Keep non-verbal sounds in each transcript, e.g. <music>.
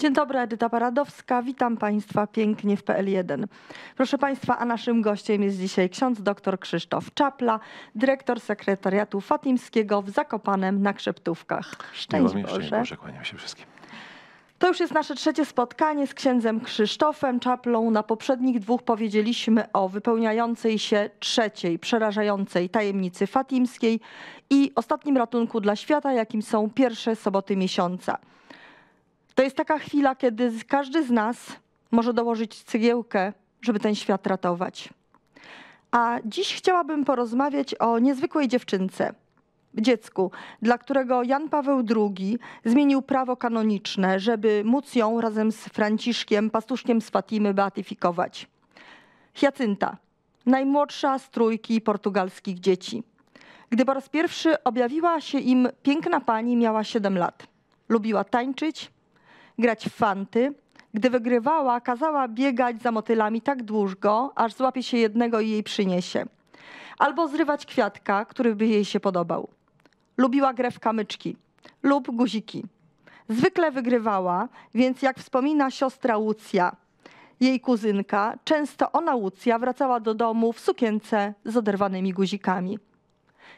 Dzień dobry, Edyta Paradowska. Witam Państwa pięknie w PL1. Proszę Państwa, a naszym gościem jest dzisiaj ksiądz dr Krzysztof Czapla, dyrektor sekretariatu Fatimskiego w Zakopanem na Krzeptówkach. Szczęść Miło Boże. Boże, kłaniam się wszystkim. To już jest nasze trzecie spotkanie z księdzem Krzysztofem Czaplą. Na poprzednich dwóch powiedzieliśmy o wypełniającej się trzeciej, przerażającej tajemnicy fatimskiej i ostatnim ratunku dla świata, jakim są pierwsze soboty miesiąca. To jest taka chwila, kiedy każdy z nas może dołożyć cegiełkę, żeby ten świat ratować. A dziś chciałabym porozmawiać o niezwykłej dziewczynce, dziecku, dla którego Jan Paweł II zmienił prawo kanoniczne, żeby móc ją razem z Franciszkiem, pastuszkiem z Fatimy, beatyfikować. Hiacynta, najmłodsza z trójki portugalskich dzieci. Gdy po raz pierwszy objawiła się im piękna pani, miała 7 lat. Lubiła tańczyć, grać w fanty. Gdy wygrywała, kazała biegać za motylami tak długo, aż złapie się jednego i jej przyniesie. Albo zrywać kwiatka, który by jej się podobał. Lubiła grę w kamyczki lub guziki. Zwykle wygrywała, więc jak wspomina siostra Łucja, jej kuzynka, często ona Łucja wracała do domu w sukience z oderwanymi guzikami.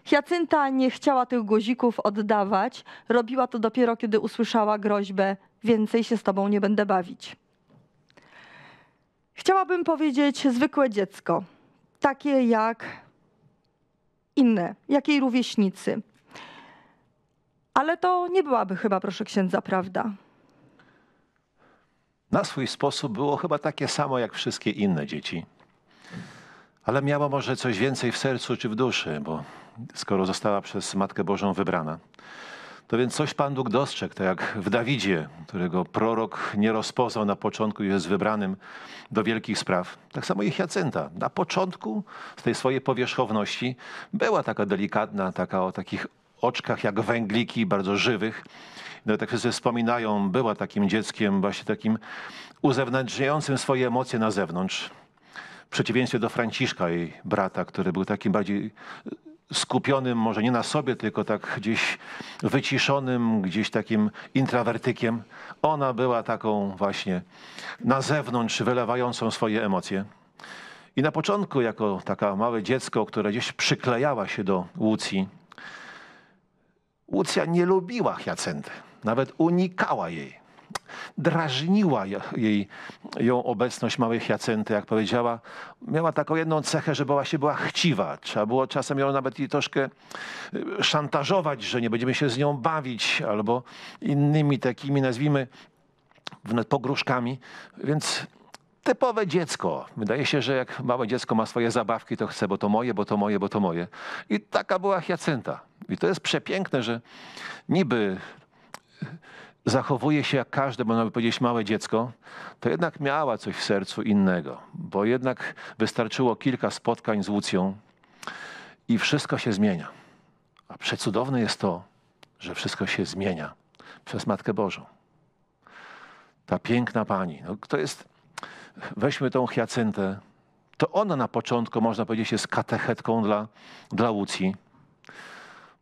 Hiacynta nie chciała tych guzików oddawać. Robiła to dopiero, kiedy usłyszała groźbę: Więcej się z tobą nie będę bawić. Chciałabym powiedzieć zwykłe dziecko, takie jak inne, jak jej rówieśnicy. Ale to nie byłaby chyba, proszę księdza, prawda. Na swój sposób było chyba takie samo jak wszystkie inne dzieci. Ale miało może coś więcej w sercu czy w duszy, bo skoro została przez Matkę Bożą wybrana. To więc coś Pan Bóg dostrzegł, tak jak w Dawidzie, którego prorok nie rozpoznał na początku, jest wybranym do wielkich spraw. Tak samo i Hiacynta. Na początku z tej swojej powierzchowności była taka delikatna, taka o takich oczkach jak węgliki, bardzo żywych. No, tak wszyscy wspominają, była takim dzieckiem, właśnie takim uzewnętrzniającym swoje emocje na zewnątrz. W przeciwieństwie do Franciszka, jej brata, który był takim bardziej skupionym może nie na sobie, tylko tak gdzieś wyciszonym, gdzieś takim intrawertykiem. Ona była taką właśnie na zewnątrz wylewającą swoje emocje. I na początku, jako taka małe dziecko, które gdzieś przyklejała się do Łucji, Łucja nie lubiła Hiacynty, nawet unikała jej drażniła jej, ją obecność małej Hiacynty, jak powiedziała. Miała taką jedną cechę, że była się była chciwa. Trzeba było czasem ją nawet i troszkę y, szantażować, że nie będziemy się z nią bawić, albo innymi takimi, nazwijmy, wnet pogróżkami. Więc typowe dziecko. Wydaje się, że jak małe dziecko ma swoje zabawki, to chce, bo to moje, bo to moje, bo to moje. I taka była Hiacynta. I to jest przepiękne, że niby zachowuje się jak każde, można by powiedzieć, małe dziecko, to jednak miała coś w sercu innego, bo jednak wystarczyło kilka spotkań z Łucją i wszystko się zmienia. A przecudowne jest to, że wszystko się zmienia przez Matkę Bożą. Ta piękna pani, no, to jest, weźmy tą Hyacyntę, to ona na początku, można powiedzieć, jest katechetką dla, dla Łucji,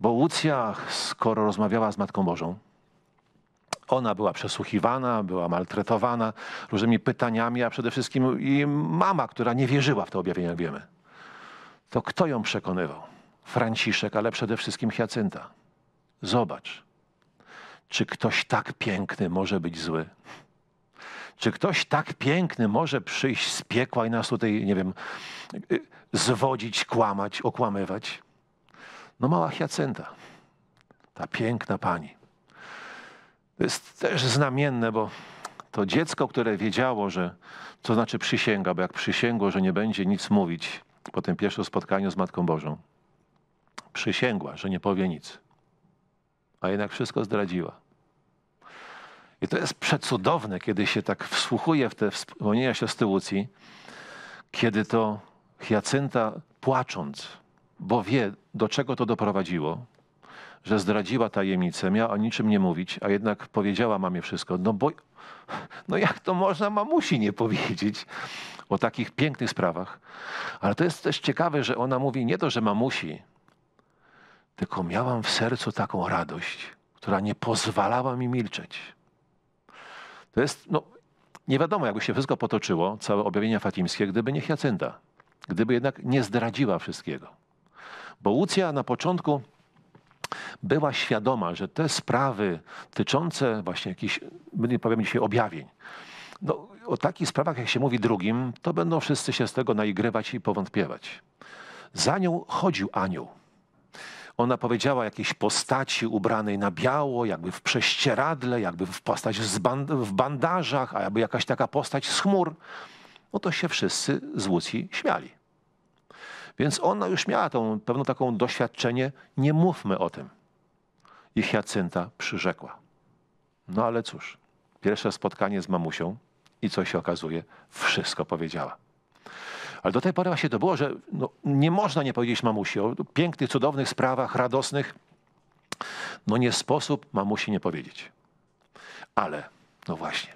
bo Łucja, skoro rozmawiała z Matką Bożą, ona była przesłuchiwana, była maltretowana różnymi pytaniami, a przede wszystkim i mama, która nie wierzyła w te objawienia, jak wiemy. To kto ją przekonywał? Franciszek, ale przede wszystkim Hiacynta. Zobacz, czy ktoś tak piękny może być zły? Czy ktoś tak piękny może przyjść z piekła i nas tutaj, nie wiem, zwodzić, kłamać, okłamywać? No mała Hiacynta, ta piękna pani. To jest też znamienne, bo to dziecko, które wiedziało, że to znaczy przysięga, bo jak przysięgło, że nie będzie nic mówić po tym pierwszym spotkaniu z Matką Bożą, przysięgła, że nie powie nic, a jednak wszystko zdradziła. I to jest przecudowne, kiedy się tak wsłuchuje w te wspomnienia się z kiedy to Hiacynta płacząc, bo wie, do czego to doprowadziło, że zdradziła tajemnicę, miała o niczym nie mówić, a jednak powiedziała mamie wszystko. No bo, no jak to można mamusi nie powiedzieć o takich pięknych sprawach? Ale to jest też ciekawe, że ona mówi nie to, że mamusi, tylko miałam w sercu taką radość, która nie pozwalała mi milczeć. To jest, no, nie wiadomo, jakby się wszystko potoczyło, całe objawienia fatimskie, gdyby nie Hiacynta, gdyby jednak nie zdradziła wszystkiego. Bo Łucja na początku była świadoma, że te sprawy tyczące właśnie jakichś, my nie powiemy dzisiaj objawień, no, o takich sprawach, jak się mówi drugim, to będą wszyscy się z tego naigrywać i powątpiewać. Za nią chodził anioł. Ona powiedziała jakiejś postaci ubranej na biało, jakby w prześcieradle, jakby w postać band w bandażach, a jakby jakaś taka postać z chmur. No to się wszyscy z Łucji śmiali. Więc ona już miała tą pewną taką doświadczenie, nie mówmy o tym. I Hiacynta przyrzekła. No ale cóż, pierwsze spotkanie z mamusią i co się okazuje, wszystko powiedziała. Ale do tej pory właśnie to było, że no, nie można nie powiedzieć mamusi o pięknych, cudownych sprawach, radosnych. No nie sposób mamusi nie powiedzieć. Ale, no właśnie,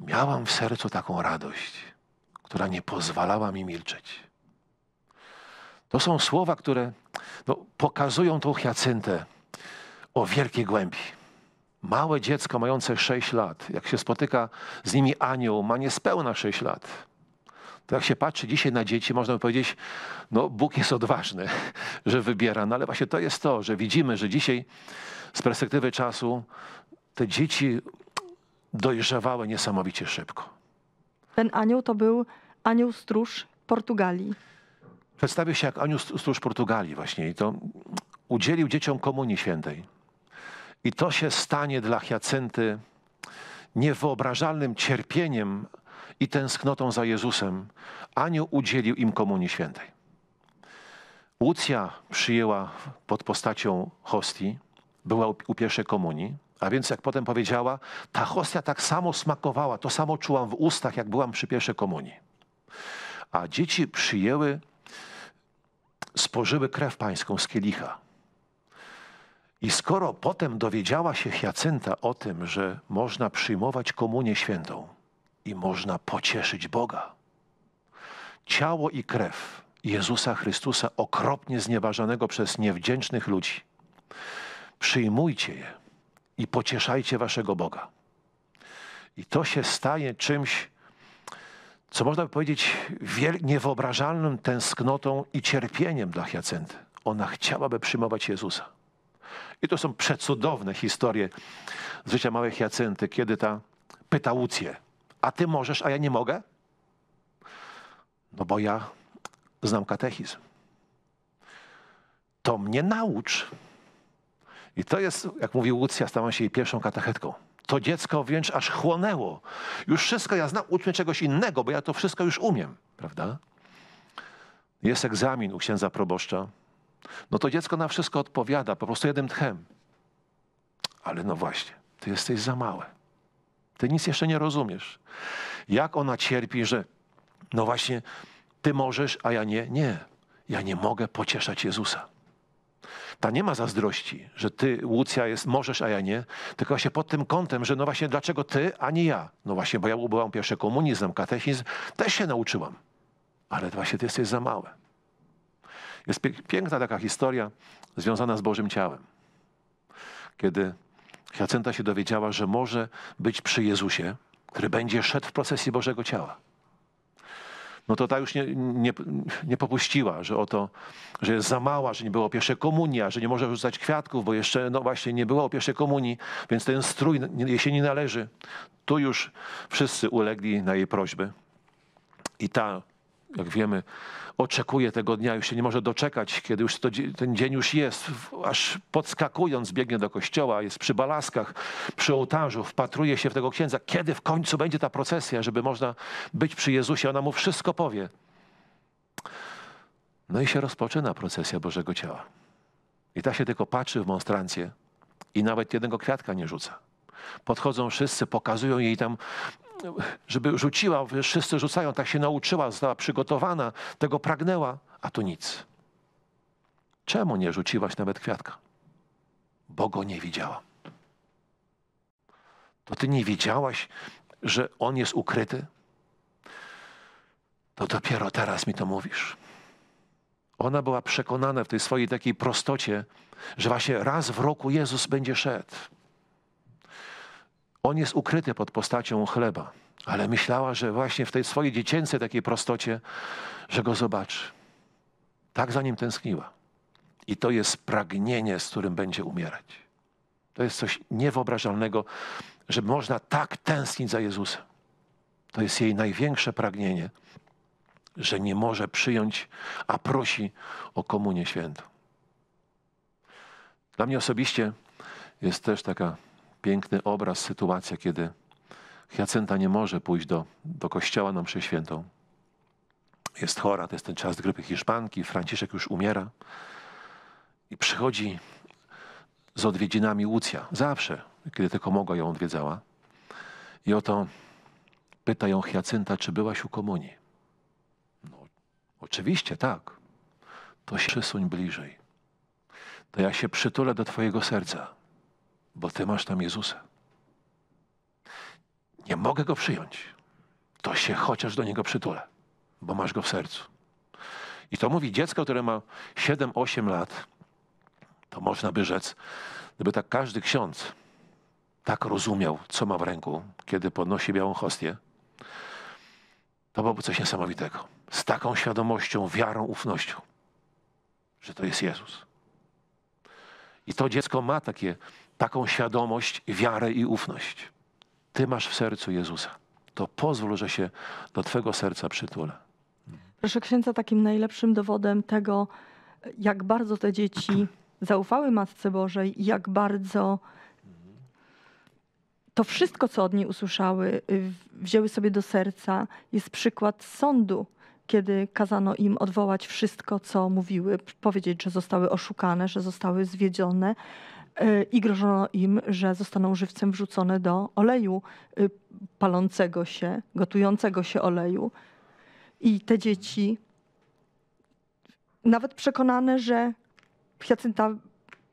miałam w sercu taką radość, która nie pozwalała mi milczeć. To są słowa, które no, pokazują tą hiacyntę o wielkiej głębi. Małe dziecko mające 6 lat, jak się spotyka z nimi anioł, ma niespełna 6 lat. To jak się patrzy dzisiaj na dzieci, można by powiedzieć, no Bóg jest odważny, <laughs> że wybiera. No ale właśnie to jest to, że widzimy, że dzisiaj z perspektywy czasu te dzieci dojrzewały niesamowicie szybko. Ten anioł to był anioł stróż Portugalii. Przedstawił się jak anioł stróż Portugalii właśnie i to udzielił dzieciom komunii świętej. I to się stanie dla Hiacynty niewyobrażalnym cierpieniem i tęsknotą za Jezusem. Anioł udzielił im komunii świętej. Łucja przyjęła pod postacią hostii, była u pierwszej komunii, a więc jak potem powiedziała, ta hostia tak samo smakowała, to samo czułam w ustach, jak byłam przy pierwszej komunii. A dzieci przyjęły spożyły krew pańską z kielicha. I skoro potem dowiedziała się Hiacynta o tym, że można przyjmować komunię świętą i można pocieszyć Boga, ciało i krew Jezusa Chrystusa, okropnie znieważanego przez niewdzięcznych ludzi, przyjmujcie je i pocieszajcie waszego Boga. I to się staje czymś, co można by powiedzieć, niewyobrażalną tęsknotą i cierpieniem dla Hiacynty. Ona chciałaby przyjmować Jezusa. I to są przecudowne historie z życia małej Hiacynty, kiedy ta pyta Łucję, a ty możesz, a ja nie mogę? No bo ja znam katechizm. To mnie naucz. I to jest, jak mówi Łucja, stałam się jej pierwszą katechetką. To dziecko wręcz aż chłonęło. Już wszystko ja znam, uczmy czegoś innego, bo ja to wszystko już umiem, prawda? Jest egzamin u księdza proboszcza. No to dziecko na wszystko odpowiada, po prostu jednym tchem. Ale no właśnie, ty jesteś za małe. Ty nic jeszcze nie rozumiesz. Jak ona cierpi, że no właśnie, ty możesz, a ja nie? Nie, ja nie mogę pocieszać Jezusa. Ta nie ma zazdrości, że ty, Łucja, jest, możesz, a ja nie, tylko się pod tym kątem, że no właśnie dlaczego ty, a nie ja? No właśnie, bo ja byłam pierwszy komunizm, katechizm, też się nauczyłam. Ale właśnie ty jesteś za małe. Jest piękna taka historia związana z Bożym ciałem. Kiedy Hiacynta się dowiedziała, że może być przy Jezusie, który będzie szedł w procesji Bożego ciała no to ta już nie, nie, nie popuściła, że, oto, że jest za mała, że nie było pierwszej komunii, a że nie może rzucać kwiatków, bo jeszcze no właśnie nie było pierwszej komunii, więc ten strój jej się nie należy. Tu już wszyscy ulegli na jej prośby. I ta jak wiemy, oczekuje tego dnia, już się nie może doczekać, kiedy już to, ten dzień już jest, aż podskakując biegnie do kościoła, jest przy balaskach, przy ołtarzu, wpatruje się w tego księdza, kiedy w końcu będzie ta procesja, żeby można być przy Jezusie, ona mu wszystko powie. No i się rozpoczyna procesja Bożego Ciała. I ta się tylko patrzy w monstrancję i nawet jednego kwiatka nie rzuca. Podchodzą wszyscy, pokazują jej tam żeby rzuciła, wszyscy rzucają, tak się nauczyła, została przygotowana, tego pragnęła, a tu nic. Czemu nie rzuciłaś nawet kwiatka? Bo go nie widziała To ty nie widziałaś, że on jest ukryty? To dopiero teraz mi to mówisz. Ona była przekonana w tej swojej takiej prostocie, że właśnie raz w roku Jezus będzie szedł. On jest ukryty pod postacią chleba, ale myślała, że właśnie w tej swojej dziecięcej takiej prostocie, że go zobaczy. Tak za nim tęskniła. I to jest pragnienie, z którym będzie umierać. To jest coś niewyobrażalnego, że można tak tęsknić za Jezusem. To jest jej największe pragnienie, że nie może przyjąć, a prosi o komunię świętą. Dla mnie osobiście jest też taka piękny obraz, sytuacja, kiedy Hiacynta nie może pójść do, do kościoła na mszę świętą. Jest chora, to jest ten czas grypy hiszpanki, Franciszek już umiera i przychodzi z odwiedzinami Łucja, zawsze, kiedy tylko mogła ją odwiedzała. I oto pyta ją Hiacynta, czy byłaś u komunii? No, oczywiście, tak. To się przysuń bliżej. To ja się przytulę do twojego serca bo Ty masz tam Jezusa. Nie mogę go przyjąć. To się chociaż do niego przytulę, bo masz go w sercu. I to mówi dziecko, które ma 7-8 lat. To można by rzec, gdyby tak każdy ksiądz tak rozumiał, co ma w ręku, kiedy podnosi białą hostię, to byłoby coś niesamowitego. Z taką świadomością, wiarą, ufnością, że to jest Jezus. I to dziecko ma takie taką świadomość, wiarę i ufność. Ty masz w sercu Jezusa. To pozwól, że się do Twego serca przytulę. Proszę księdza, takim najlepszym dowodem tego, jak bardzo te dzieci <clears throat> zaufały Matce Bożej, jak bardzo to wszystko, co od niej usłyszały, wzięły sobie do serca, jest przykład sądu, kiedy kazano im odwołać wszystko, co mówiły, powiedzieć, że zostały oszukane, że zostały zwiedzione, E, i grożono im, że zostaną żywcem wrzucone do oleju e, palącego się, gotującego się oleju. I te dzieci, nawet przekonane, że Hiacynta,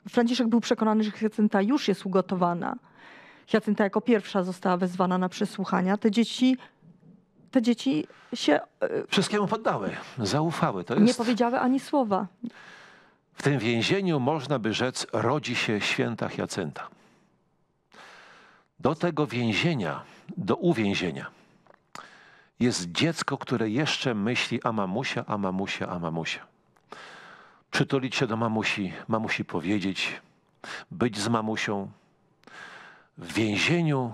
Franciszek był przekonany, że Hiacynta już jest ugotowana. Hiacynta jako pierwsza została wezwana na przesłuchania. Te dzieci te dzieci się. E, Wszystkiemu poddały, zaufały. To jest... Nie powiedziały ani słowa. W tym więzieniu, można by rzec, rodzi się święta Hiacynta. Do tego więzienia, do uwięzienia jest dziecko, które jeszcze myśli a mamusia, a mamusia, a mamusia. Przytulić się do mamusi, mamusi powiedzieć, być z mamusią. W więzieniu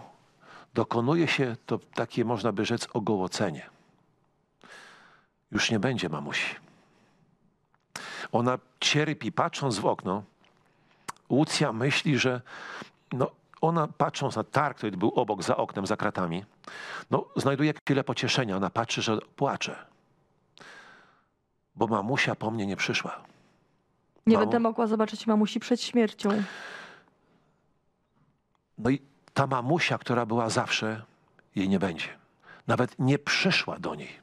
dokonuje się to takie, można by rzec, ogołocenie. Już nie będzie mamusi. Ona cierpi, patrząc w okno. Łucja myśli, że no, ona patrząc na targ, który był obok, za oknem, za kratami, no, znajduje chwilę pocieszenia. Ona patrzy, że płacze. Bo mamusia po mnie nie przyszła. Nie Mamu... będę mogła zobaczyć mamusi przed śmiercią. No i ta mamusia, która była zawsze, jej nie będzie. Nawet nie przyszła do niej.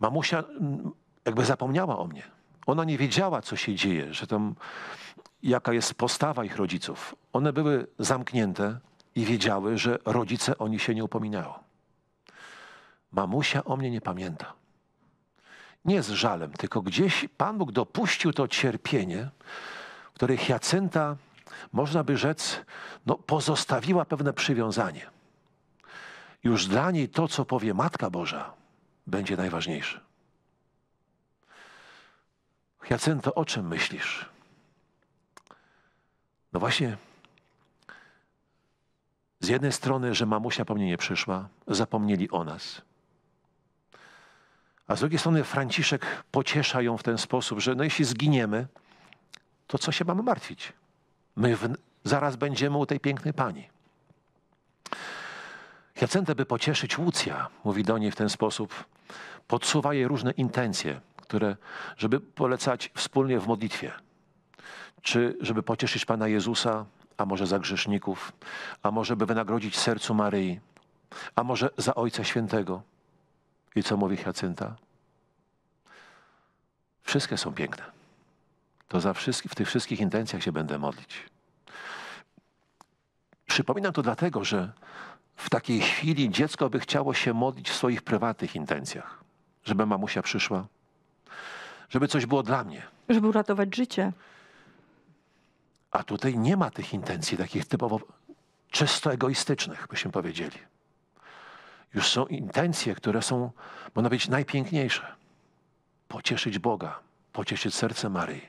Mamusia mm, jakby zapomniała o mnie. Ona nie wiedziała, co się dzieje, że tam, jaka jest postawa ich rodziców. One były zamknięte i wiedziały, że rodzice o nich się nie upominają. Mamusia o mnie nie pamięta. Nie z żalem, tylko gdzieś Pan Bóg dopuścił to cierpienie, w której Jacynta, można by rzec, no, pozostawiła pewne przywiązanie. Już dla niej to, co powie Matka Boża, będzie najważniejsze. Jacento, o czym myślisz? No właśnie, z jednej strony, że mamusia po mnie nie przyszła, zapomnieli o nas. A z drugiej strony Franciszek pociesza ją w ten sposób, że no jeśli zginiemy, to co się mamy martwić? My w, zaraz będziemy u tej pięknej pani. Jacenta, by pocieszyć Łucja, mówi do niej w ten sposób, podsuwa jej różne intencje które, żeby polecać wspólnie w modlitwie, czy żeby pocieszyć Pana Jezusa, a może za grzeszników, a może by wynagrodzić sercu Maryi, a może za Ojca Świętego. I co mówi Hiacynta? Wszystkie są piękne. To za w tych wszystkich intencjach się będę modlić. Przypominam to dlatego, że w takiej chwili dziecko by chciało się modlić w swoich prywatnych intencjach, żeby mamusia przyszła, żeby coś było dla mnie. Żeby uratować życie. A tutaj nie ma tych intencji takich typowo czysto egoistycznych, byśmy powiedzieli. Już są intencje, które są, można powiedzieć, najpiękniejsze. Pocieszyć Boga, pocieszyć serce Maryi,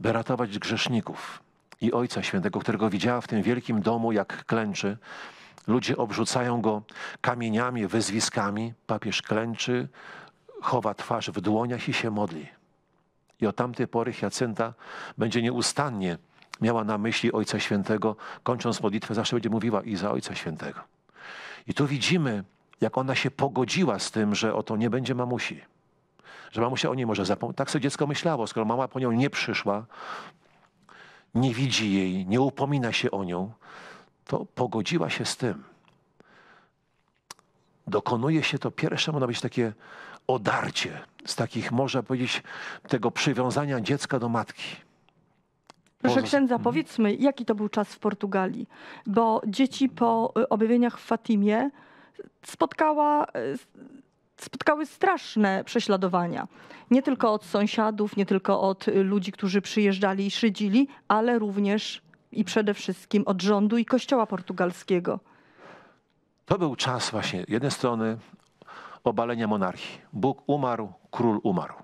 by ratować grzeszników i Ojca Świętego, którego widziała w tym wielkim domu, jak klęczy. Ludzie obrzucają go kamieniami, wyzwiskami. Papież klęczy, chowa twarz w dłoniach i się modli i od tamtej pory Hiacynta będzie nieustannie miała na myśli Ojca Świętego, kończąc modlitwę zawsze będzie mówiła i za Ojca Świętego. I tu widzimy, jak ona się pogodziła z tym, że oto nie będzie mamusi. Że mamusia o niej może zapomnieć. Tak sobie dziecko myślało, skoro mama po nią nie przyszła, nie widzi jej, nie upomina się o nią, to pogodziła się z tym. Dokonuje się to pierwsze, ma być takie odarcie z takich, można powiedzieć, tego przywiązania dziecka do matki. Proszę księdza, mhm. powiedzmy, jaki to był czas w Portugalii? Bo dzieci po y, objawieniach w Fatimie spotkała, y, spotkały straszne prześladowania. Nie tylko od sąsiadów, nie tylko od ludzi, którzy przyjeżdżali i szydzili, ale również i przede wszystkim od rządu i kościoła portugalskiego. To był czas właśnie, jednej strony obalenia monarchii. Bóg umarł, król umarł.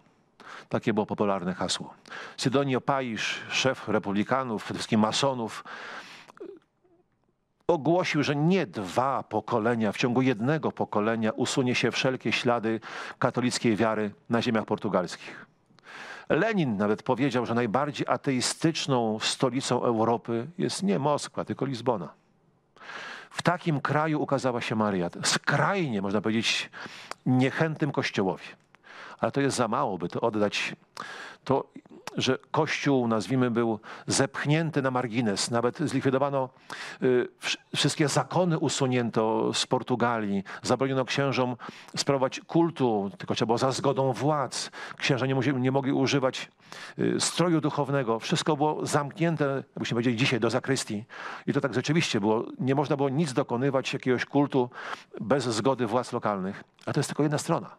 Takie było popularne hasło. Sydonio Paisz, szef republikanów, przede wszystkim masonów, ogłosił, że nie dwa pokolenia, w ciągu jednego pokolenia usunie się wszelkie ślady katolickiej wiary na ziemiach portugalskich. Lenin nawet powiedział, że najbardziej ateistyczną stolicą Europy jest nie Moskwa, tylko Lizbona. W takim kraju ukazała się Maria, skrajnie, można powiedzieć, niechętnym kościołowi ale to jest za mało, by to oddać. To, że Kościół, nazwijmy, był zepchnięty na margines, nawet zlikwidowano y, wszystkie zakony, usunięto z Portugalii, zabroniono księżom sprawować kultu, tylko trzeba było za zgodą władz. Księża nie, nie mogli używać y, stroju duchownego, wszystko było zamknięte, jakbyśmy powiedzieli dzisiaj, do zakrystii. I to tak rzeczywiście było. Nie można było nic dokonywać, jakiegoś kultu bez zgody władz lokalnych. A to jest tylko jedna strona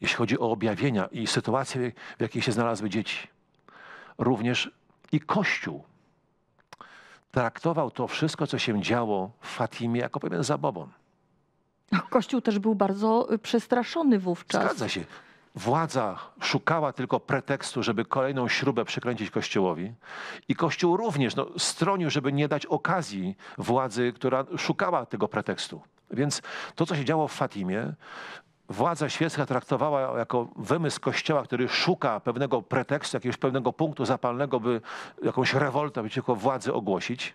jeśli chodzi o objawienia i sytuację, w jakiej się znalazły dzieci. Również i Kościół traktował to wszystko, co się działo w Fatimie, jako pewien zabobon. Kościół też był bardzo y, przestraszony wówczas. Zgadza się. Władza szukała tylko pretekstu, żeby kolejną śrubę przykręcić Kościołowi. I Kościół również no, stronił, żeby nie dać okazji władzy, która szukała tego pretekstu. Więc to, co się działo w Fatimie, władza świecka traktowała jako wymysł Kościoła, który szuka pewnego pretekstu, jakiegoś pewnego punktu zapalnego, by jakąś rewoltę przeciwko władzy ogłosić.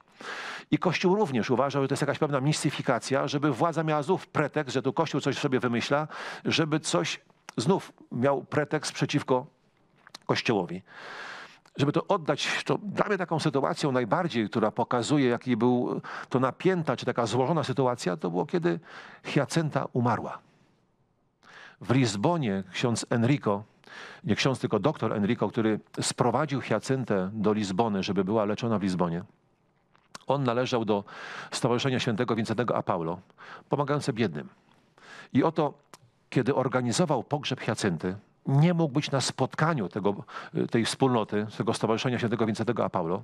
I Kościół również uważał, że to jest jakaś pewna mistyfikacja, żeby władza miała znów pretekst, że tu Kościół coś sobie wymyśla, żeby coś znów miał pretekst przeciwko Kościołowi żeby to oddać, to dla mnie taką sytuacją najbardziej, która pokazuje, jaki był to napięta, czy taka złożona sytuacja, to było kiedy Hyacenta umarła w Lizbonie ksiądz Enrico, nie ksiądz, tylko doktor Enrico, który sprowadził Hiacyntę do Lizbony, żeby była leczona w Lizbonie. On należał do Stowarzyszenia Świętego Wincentego a Paulo, pomagające biednym. I oto, kiedy organizował pogrzeb Hiacynty, nie mógł być na spotkaniu tego, tej wspólnoty, tego Stowarzyszenia Świętego Wincentego a Paulo,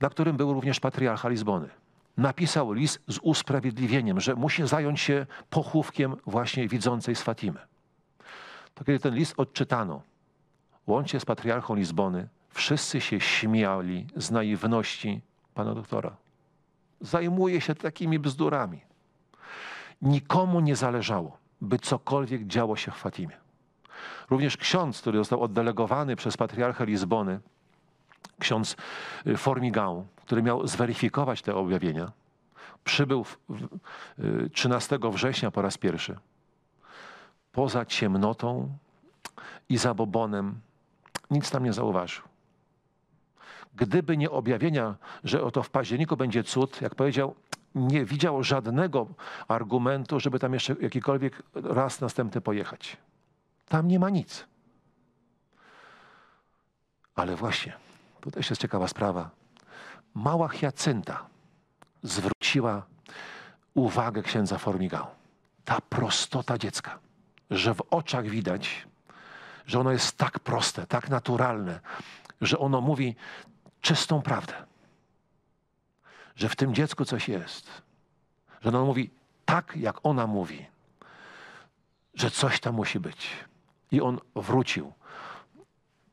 na którym był również patriarcha Lizbony. Napisał list z usprawiedliwieniem, że musi zająć się pochówkiem właśnie widzącej z Fatimy to kiedy ten list odczytano, łącznie z patriarchą Lizbony, wszyscy się śmiali z naiwności pana doktora. Zajmuje się takimi bzdurami. Nikomu nie zależało, by cokolwiek działo się w Fatimie. Również ksiądz, który został oddelegowany przez patriarchę Lizbony, ksiądz y, Formigał, który miał zweryfikować te objawienia, przybył 13 y, września po raz pierwszy poza ciemnotą i zabobonem nic tam nie zauważył. Gdyby nie objawienia, że oto w październiku będzie cud, jak powiedział, nie widział żadnego argumentu, żeby tam jeszcze jakikolwiek raz następny pojechać. Tam nie ma nic. Ale właśnie, to też jest ciekawa sprawa. Mała Hiacynta zwróciła uwagę księdza Formigał. Ta prostota dziecka że w oczach widać, że ono jest tak proste, tak naturalne, że ono mówi czystą prawdę. Że w tym dziecku coś jest. Że ono mówi tak, jak ona mówi. Że coś tam musi być. I on wrócił.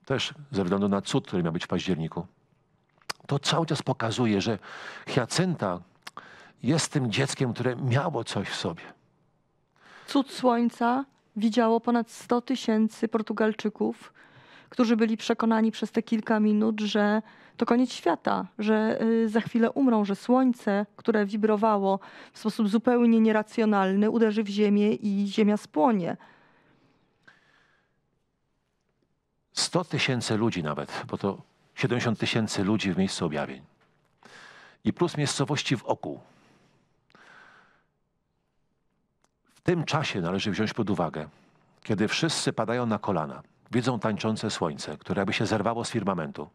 Też ze względu na cud, który miał być w październiku. To cały czas pokazuje, że Hiacynta jest tym dzieckiem, które miało coś w sobie. Cud słońca, widziało ponad 100 tysięcy Portugalczyków, którzy byli przekonani przez te kilka minut, że to koniec świata, że y, za chwilę umrą, że słońce, które wibrowało w sposób zupełnie nieracjonalny, uderzy w ziemię i ziemia spłonie. 100 tysięcy ludzi nawet, bo to 70 tysięcy ludzi w miejscu objawień. I plus miejscowości w oku. W tym czasie należy wziąć pod uwagę, kiedy wszyscy padają na kolana, widzą tańczące słońce, które jakby się zerwało z firmamentu,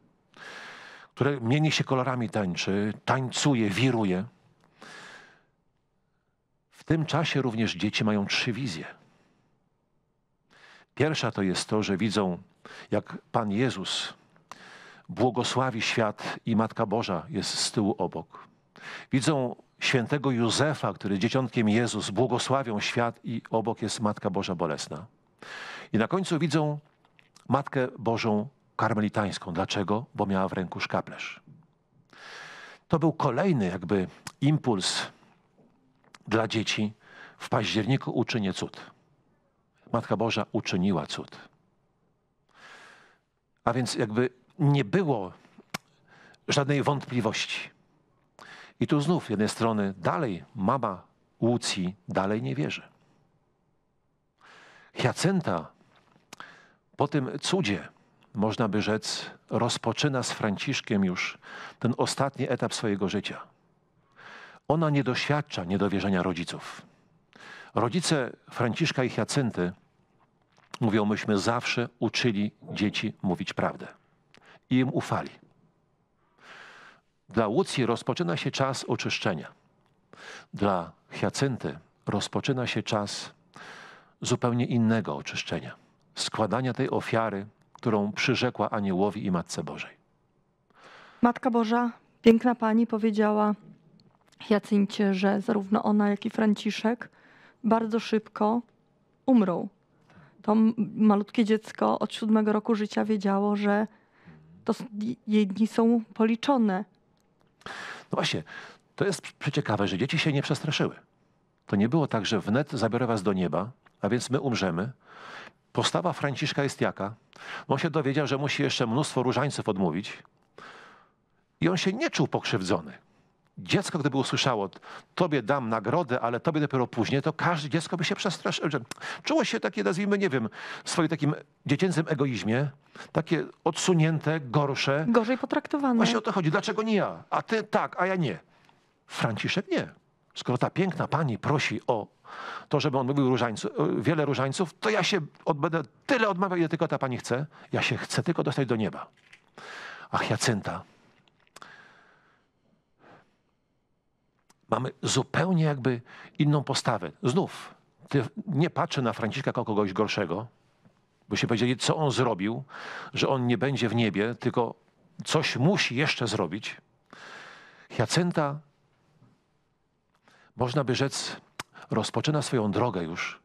które mieni się kolorami tańczy, tańcuje, wiruje. W tym czasie również dzieci mają trzy wizje. Pierwsza to jest to, że widzą, jak Pan Jezus błogosławi świat i Matka Boża jest z tyłu obok. Widzą świętego Józefa, który dzieciątkiem Jezus błogosławią świat i obok jest Matka Boża Bolesna. I na końcu widzą Matkę Bożą Karmelitańską. Dlaczego? Bo miała w ręku szkaplerz. To był kolejny jakby impuls dla dzieci. W październiku uczynię cud. Matka Boża uczyniła cud. A więc jakby nie było żadnej wątpliwości. I tu znów z jednej strony dalej mama Łucji dalej nie wierzy. Jacenta po tym cudzie, można by rzec, rozpoczyna z Franciszkiem już ten ostatni etap swojego życia. Ona nie doświadcza niedowierzenia rodziców. Rodzice Franciszka i Jacynty mówią, myśmy zawsze uczyli dzieci mówić prawdę i im ufali. Dla Łucji rozpoczyna się czas oczyszczenia. Dla Hiacynty rozpoczyna się czas zupełnie innego oczyszczenia, składania tej ofiary, którą przyrzekła aniołowi i Matce Bożej. Matka Boża, piękna Pani, powiedziała Hiacyncie, że zarówno ona, jak i Franciszek bardzo szybko umrą. To malutkie dziecko od siódmego roku życia wiedziało, że to jej dni są policzone no właśnie, to jest przeciekawe, że dzieci się nie przestraszyły. To nie było tak, że wnet zabiorę was do nieba, a więc my umrzemy. Postawa Franciszka jest jaka? No on się dowiedział, że musi jeszcze mnóstwo różańców odmówić i on się nie czuł pokrzywdzony dziecko, gdyby usłyszało, tobie dam nagrodę, ale tobie dopiero później, to każde dziecko by się przestraszyło. Czuło się takie, nazwijmy, nie wiem, w swoim takim dziecięcym egoizmie, takie odsunięte, gorsze. Gorzej potraktowane. Właśnie o to chodzi. Dlaczego nie ja? A ty tak, a ja nie. Franciszek nie. Skoro ta piękna pani prosi o to, żeby on mówił różańcu, wiele różańców, to ja się odbędę, tyle odmawiał, ile tylko ta pani chce. Ja się chcę tylko dostać do nieba. Ach, Jacynta, mamy zupełnie jakby inną postawę. Znów, nie patrzę na Franciszka jako kogoś gorszego, bo się powiedzieli, co on zrobił, że on nie będzie w niebie, tylko coś musi jeszcze zrobić. Jacynta, można by rzec, rozpoczyna swoją drogę już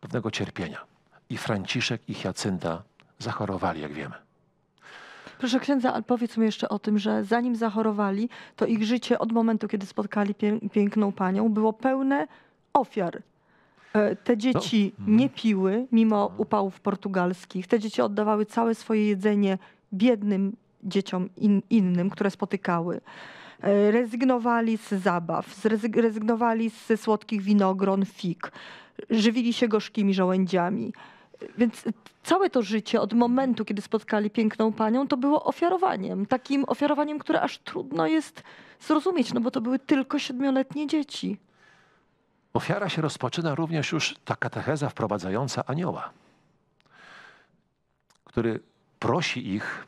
pewnego cierpienia. I Franciszek i Jacynta zachorowali, jak wiemy. Proszę księdza, ale powiedz mi jeszcze o tym, że zanim zachorowali, to ich życie od momentu, kiedy spotkali piękną panią, było pełne ofiar. E, te dzieci no, mhm. nie piły mimo mhm. upałów portugalskich. Te dzieci oddawały całe swoje jedzenie biednym dzieciom in, innym, które spotykały. E, rezygnowali z zabaw, rezygnowali z słodkich winogron, fig. Żywili się gorzkimi żołędziami. Więc całe to życie od momentu, kiedy spotkali piękną panią, to było ofiarowaniem. Takim ofiarowaniem, które aż trudno jest zrozumieć, no bo to były tylko siedmioletnie dzieci. Ofiara się rozpoczyna również już ta katecheza wprowadzająca anioła, który prosi ich,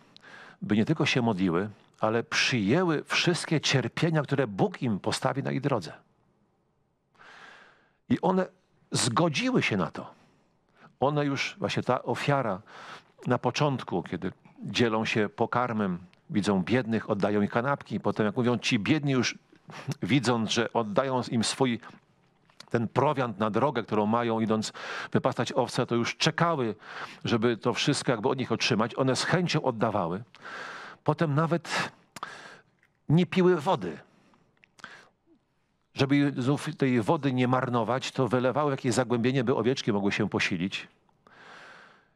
by nie tylko się modliły, ale przyjęły wszystkie cierpienia, które Bóg im postawi na ich drodze. I one zgodziły się na to one już, właśnie ta ofiara na początku, kiedy dzielą się pokarmem, widzą biednych, oddają im kanapki, potem jak mówią, ci biedni już widząc, że oddają im swój ten prowiant na drogę, którą mają idąc wypastać owce, to już czekały, żeby to wszystko jakby od nich otrzymać. One z chęcią oddawały. Potem nawet nie piły wody żeby tej wody nie marnować, to wylewały jakieś zagłębienie, by owieczki mogły się posilić.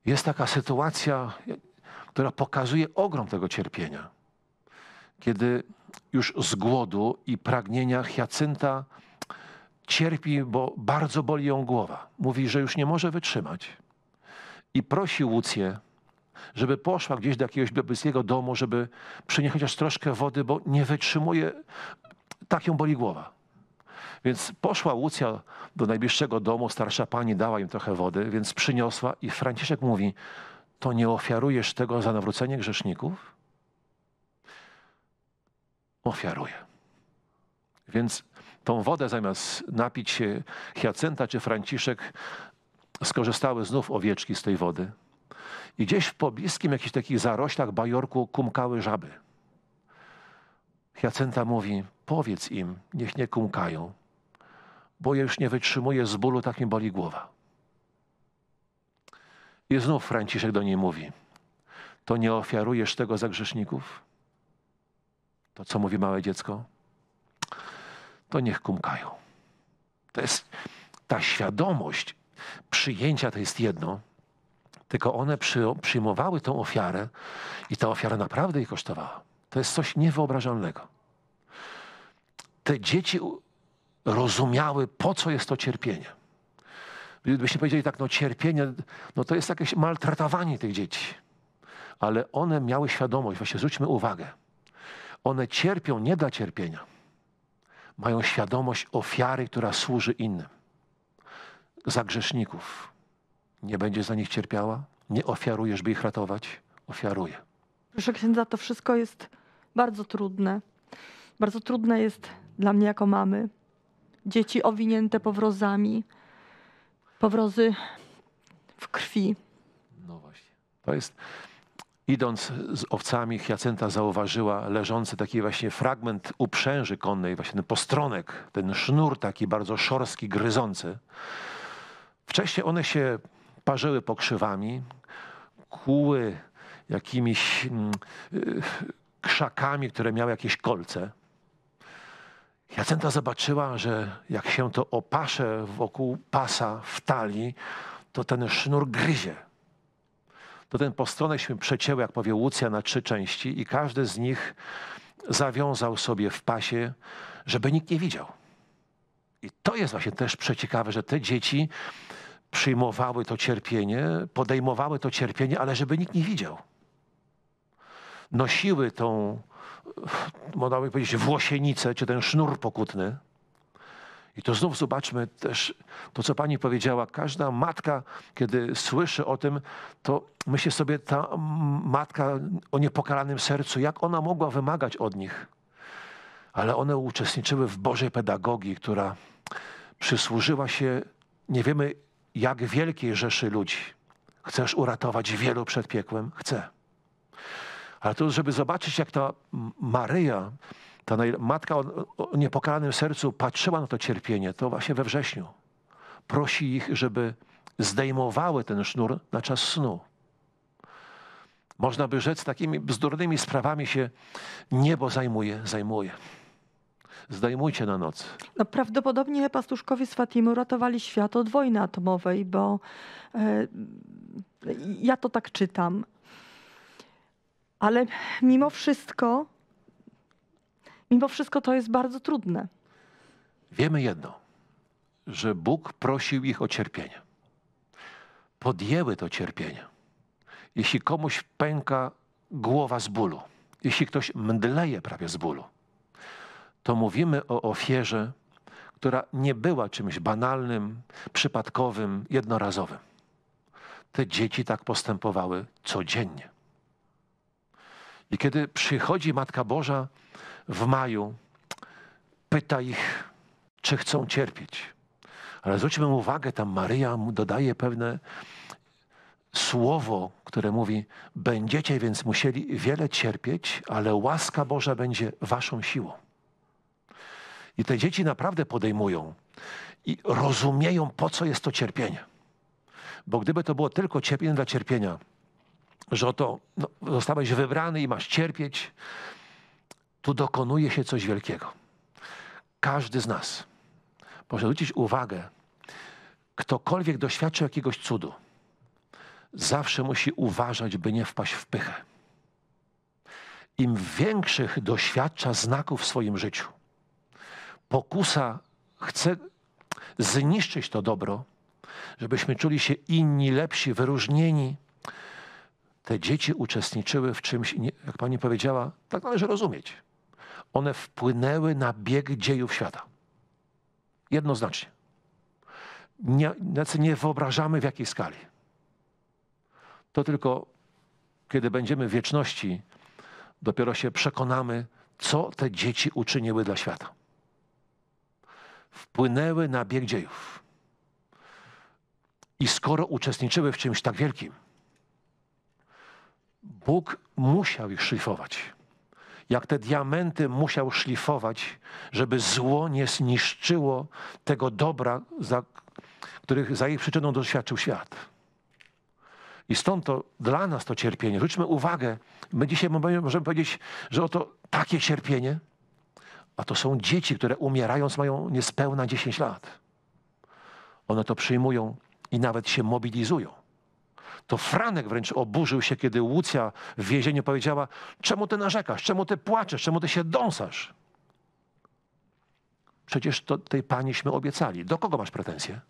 Jest taka sytuacja, która pokazuje ogrom tego cierpienia. Kiedy już z głodu i pragnienia Hyacynta cierpi, bo bardzo boli ją głowa. Mówi, że już nie może wytrzymać. I prosi Łucję, żeby poszła gdzieś do jakiegoś bliskiego domu, żeby przynieść chociaż troszkę wody, bo nie wytrzymuje, tak ją boli głowa. Więc poszła Łucja do najbliższego domu, starsza pani dała im trochę wody, więc przyniosła i Franciszek mówi, to nie ofiarujesz tego za nawrócenie grzeszników? Ofiaruje. Więc tą wodę zamiast napić się Hiacynta czy Franciszek, skorzystały znów owieczki z tej wody. I gdzieś w pobliskim jakichś takich zaroślach bajorku kumkały żaby. Hiacynta mówi, powiedz im, niech nie kumkają bo już nie wytrzymuje z bólu, tak mi boli głowa. I znów Franciszek do niej mówi: To nie ofiarujesz tego za grzeszników? To, co mówi małe dziecko? To niech kumkają. To jest ta świadomość przyjęcia, to jest jedno, tylko one przy, przyjmowały tą ofiarę i ta ofiara naprawdę ich kosztowała. To jest coś niewyobrażalnego. Te dzieci rozumiały, po co jest to cierpienie. Gdybyśmy powiedzieli tak, no cierpienie, no to jest jakieś maltretowanie tych dzieci. Ale one miały świadomość, właśnie zwróćmy uwagę, one cierpią nie dla cierpienia. Mają świadomość ofiary, która służy innym. Za grzeszników. Nie będzie za nich cierpiała, nie ofiarujesz, by ich ratować, ofiaruje. Proszę księdza, to wszystko jest bardzo trudne. Bardzo trudne jest dla mnie jako mamy, dzieci owinięte powrozami, powrozy w krwi. No właśnie. To jest. Idąc z owcami, Hiacenta zauważyła leżący taki właśnie fragment uprzęży konnej, właśnie ten postronek, ten sznur taki bardzo szorski, gryzący. Wcześniej one się parzyły pokrzywami, kłuły jakimiś mm, y, krzakami, które miały jakieś kolce. Jacenta zobaczyła, że jak się to opasze wokół pasa w talii, to ten sznur gryzie. To ten postronek przecięły, jak powie Łucja, na trzy części i każdy z nich zawiązał sobie w pasie, żeby nikt nie widział. I to jest właśnie też przeciekawe, że te dzieci przyjmowały to cierpienie, podejmowały to cierpienie, ale żeby nikt nie widział. Nosiły tą można by powiedzieć, włosienicę, czy ten sznur pokutny. I to znów zobaczmy też to, co pani powiedziała. Każda matka, kiedy słyszy o tym, to myśli sobie ta matka o niepokalanym sercu, jak ona mogła wymagać od nich. Ale one uczestniczyły w Bożej pedagogii, która przysłużyła się nie wiemy jak wielkiej rzeszy ludzi. Chcesz uratować wielu przed piekłem? Chcę. Ale to, żeby zobaczyć, jak ta Maryja, ta matka o niepokalanym sercu patrzyła na to cierpienie, to właśnie we wrześniu prosi ich, żeby zdejmowały ten sznur na czas snu. Można by rzec, takimi bzdurnymi sprawami się niebo zajmuje, zajmuje. Zdejmujcie na noc. No, prawdopodobnie pastuszkowie z Fatimy ratowali świat od wojny atomowej, bo e, ja to tak czytam. Ale mimo wszystko, mimo wszystko to jest bardzo trudne. Wiemy jedno, że Bóg prosił ich o cierpienie. Podjęły to cierpienie. Jeśli komuś pęka głowa z bólu, jeśli ktoś mdleje prawie z bólu, to mówimy o ofierze, która nie była czymś banalnym, przypadkowym, jednorazowym. Te dzieci tak postępowały codziennie. I kiedy przychodzi Matka Boża w maju, pyta ich, czy chcą cierpieć. Ale zwróćmy uwagę, tam Maryja dodaje pewne słowo, które mówi: Będziecie więc musieli wiele cierpieć, ale łaska Boża będzie waszą siłą. I te dzieci naprawdę podejmują i rozumieją, po co jest to cierpienie. Bo gdyby to było tylko cierpienie dla cierpienia, że oto no, zostałeś wybrany i masz cierpieć, tu dokonuje się coś wielkiego. Każdy z nas, proszę zwrócić uwagę, ktokolwiek doświadczy jakiegoś cudu, zawsze musi uważać, by nie wpaść w pychę. Im większych doświadcza znaków w swoim życiu, pokusa chce zniszczyć to dobro, żebyśmy czuli się inni, lepsi, wyróżnieni, te dzieci uczestniczyły w czymś, jak pani powiedziała, tak należy rozumieć. One wpłynęły na bieg dziejów świata. Jednoznacznie. Nie, znaczy nie wyobrażamy w jakiej skali. To tylko kiedy będziemy w wieczności, dopiero się przekonamy, co te dzieci uczyniły dla świata. Wpłynęły na bieg dziejów. I skoro uczestniczyły w czymś tak wielkim, Bóg musiał ich szlifować. Jak te diamenty musiał szlifować, żeby zło nie zniszczyło tego dobra, za, których za ich przyczyną doświadczył świat. I stąd to dla nas to cierpienie. Zwróćmy uwagę, my dzisiaj możemy powiedzieć, że oto takie cierpienie, a to są dzieci, które umierając mają niespełna 10 lat. One to przyjmują i nawet się mobilizują to Franek wręcz oburzył się, kiedy Łucja w więzieniu powiedziała: Czemu ty narzekasz? Czemu ty płaczesz? Czemu ty się dąsasz? Przecież to, tej paniśmy obiecali. Do kogo masz pretensje?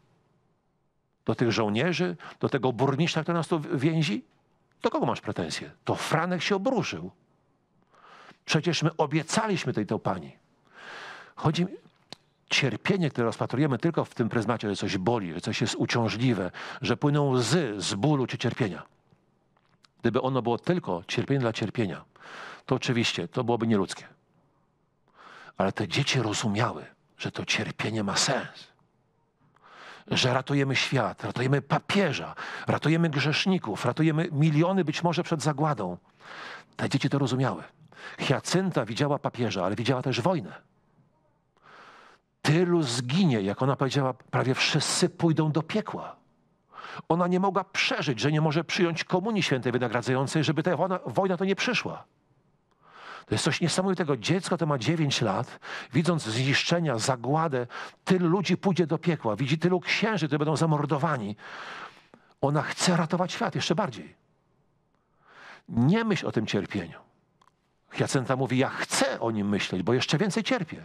Do tych żołnierzy? Do tego burmistrza, który nas tu więzi? Do kogo masz pretensje? To Franek się oburzył. Przecież my obiecaliśmy tej tą pani. Chodzi, cierpienie, które rozpatrujemy tylko w tym pryzmacie, że coś boli, że coś jest uciążliwe, że płyną łzy z bólu czy cierpienia. Gdyby ono było tylko cierpienie dla cierpienia, to oczywiście to byłoby nieludzkie. Ale te dzieci rozumiały, że to cierpienie ma sens. Że ratujemy świat, ratujemy papieża, ratujemy grzeszników, ratujemy miliony być może przed zagładą. Te dzieci to rozumiały. Hiacynta widziała papieża, ale widziała też wojnę tylu zginie, jak ona powiedziała, prawie wszyscy pójdą do piekła. Ona nie mogła przeżyć, że nie może przyjąć Komunii Świętej Wynagradzającej, żeby ta wojna, wojna to nie przyszła. To jest coś niesamowitego. Dziecko to ma 9 lat, widząc zniszczenia, zagładę, tylu ludzi pójdzie do piekła, widzi tylu księży, którzy będą zamordowani. Ona chce ratować świat jeszcze bardziej. Nie myśl o tym cierpieniu. Jacenta mówi, ja chcę o nim myśleć, bo jeszcze więcej cierpię.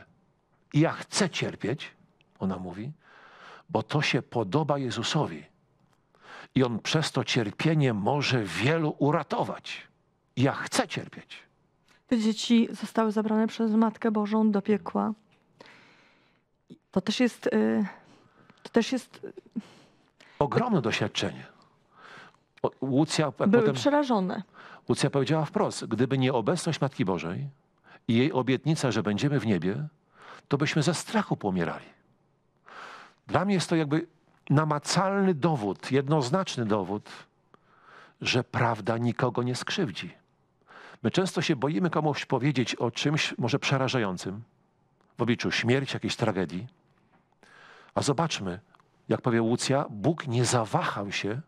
I ja chcę cierpieć, ona mówi, bo to się podoba Jezusowi. I on przez to cierpienie może wielu uratować. I ja chcę cierpieć. Te dzieci zostały zabrane przez Matkę Bożą do piekła. To też jest. Y, to też jest. Y, Ogromne doświadczenie. Łucja Były potem, przerażone. Łucja powiedziała wprost: gdyby nie obecność Matki Bożej i jej obietnica, że będziemy w niebie, to byśmy ze strachu pomierali. Dla mnie jest to jakby namacalny dowód, jednoznaczny dowód, że prawda nikogo nie skrzywdzi. My często się boimy komuś powiedzieć o czymś może przerażającym w obliczu śmierci, jakiejś tragedii. A zobaczmy, jak powie Łucja, Bóg nie zawahał się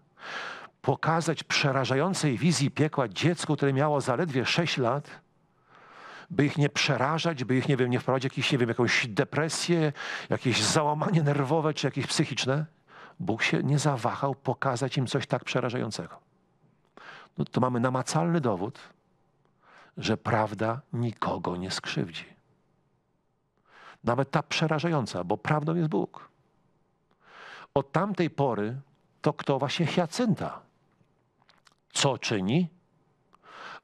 pokazać przerażającej wizji piekła dziecku, które miało zaledwie 6 lat by ich nie przerażać, by ich, nie wiem, nie wprowadzić jakieś, nie wiem, jakąś depresję, jakieś załamanie nerwowe czy jakieś psychiczne. Bóg się nie zawahał pokazać im coś tak przerażającego. No to mamy namacalny dowód, że prawda nikogo nie skrzywdzi. Nawet ta przerażająca, bo prawdą jest Bóg. Od tamtej pory to kto właśnie Hiacynta? Co czyni?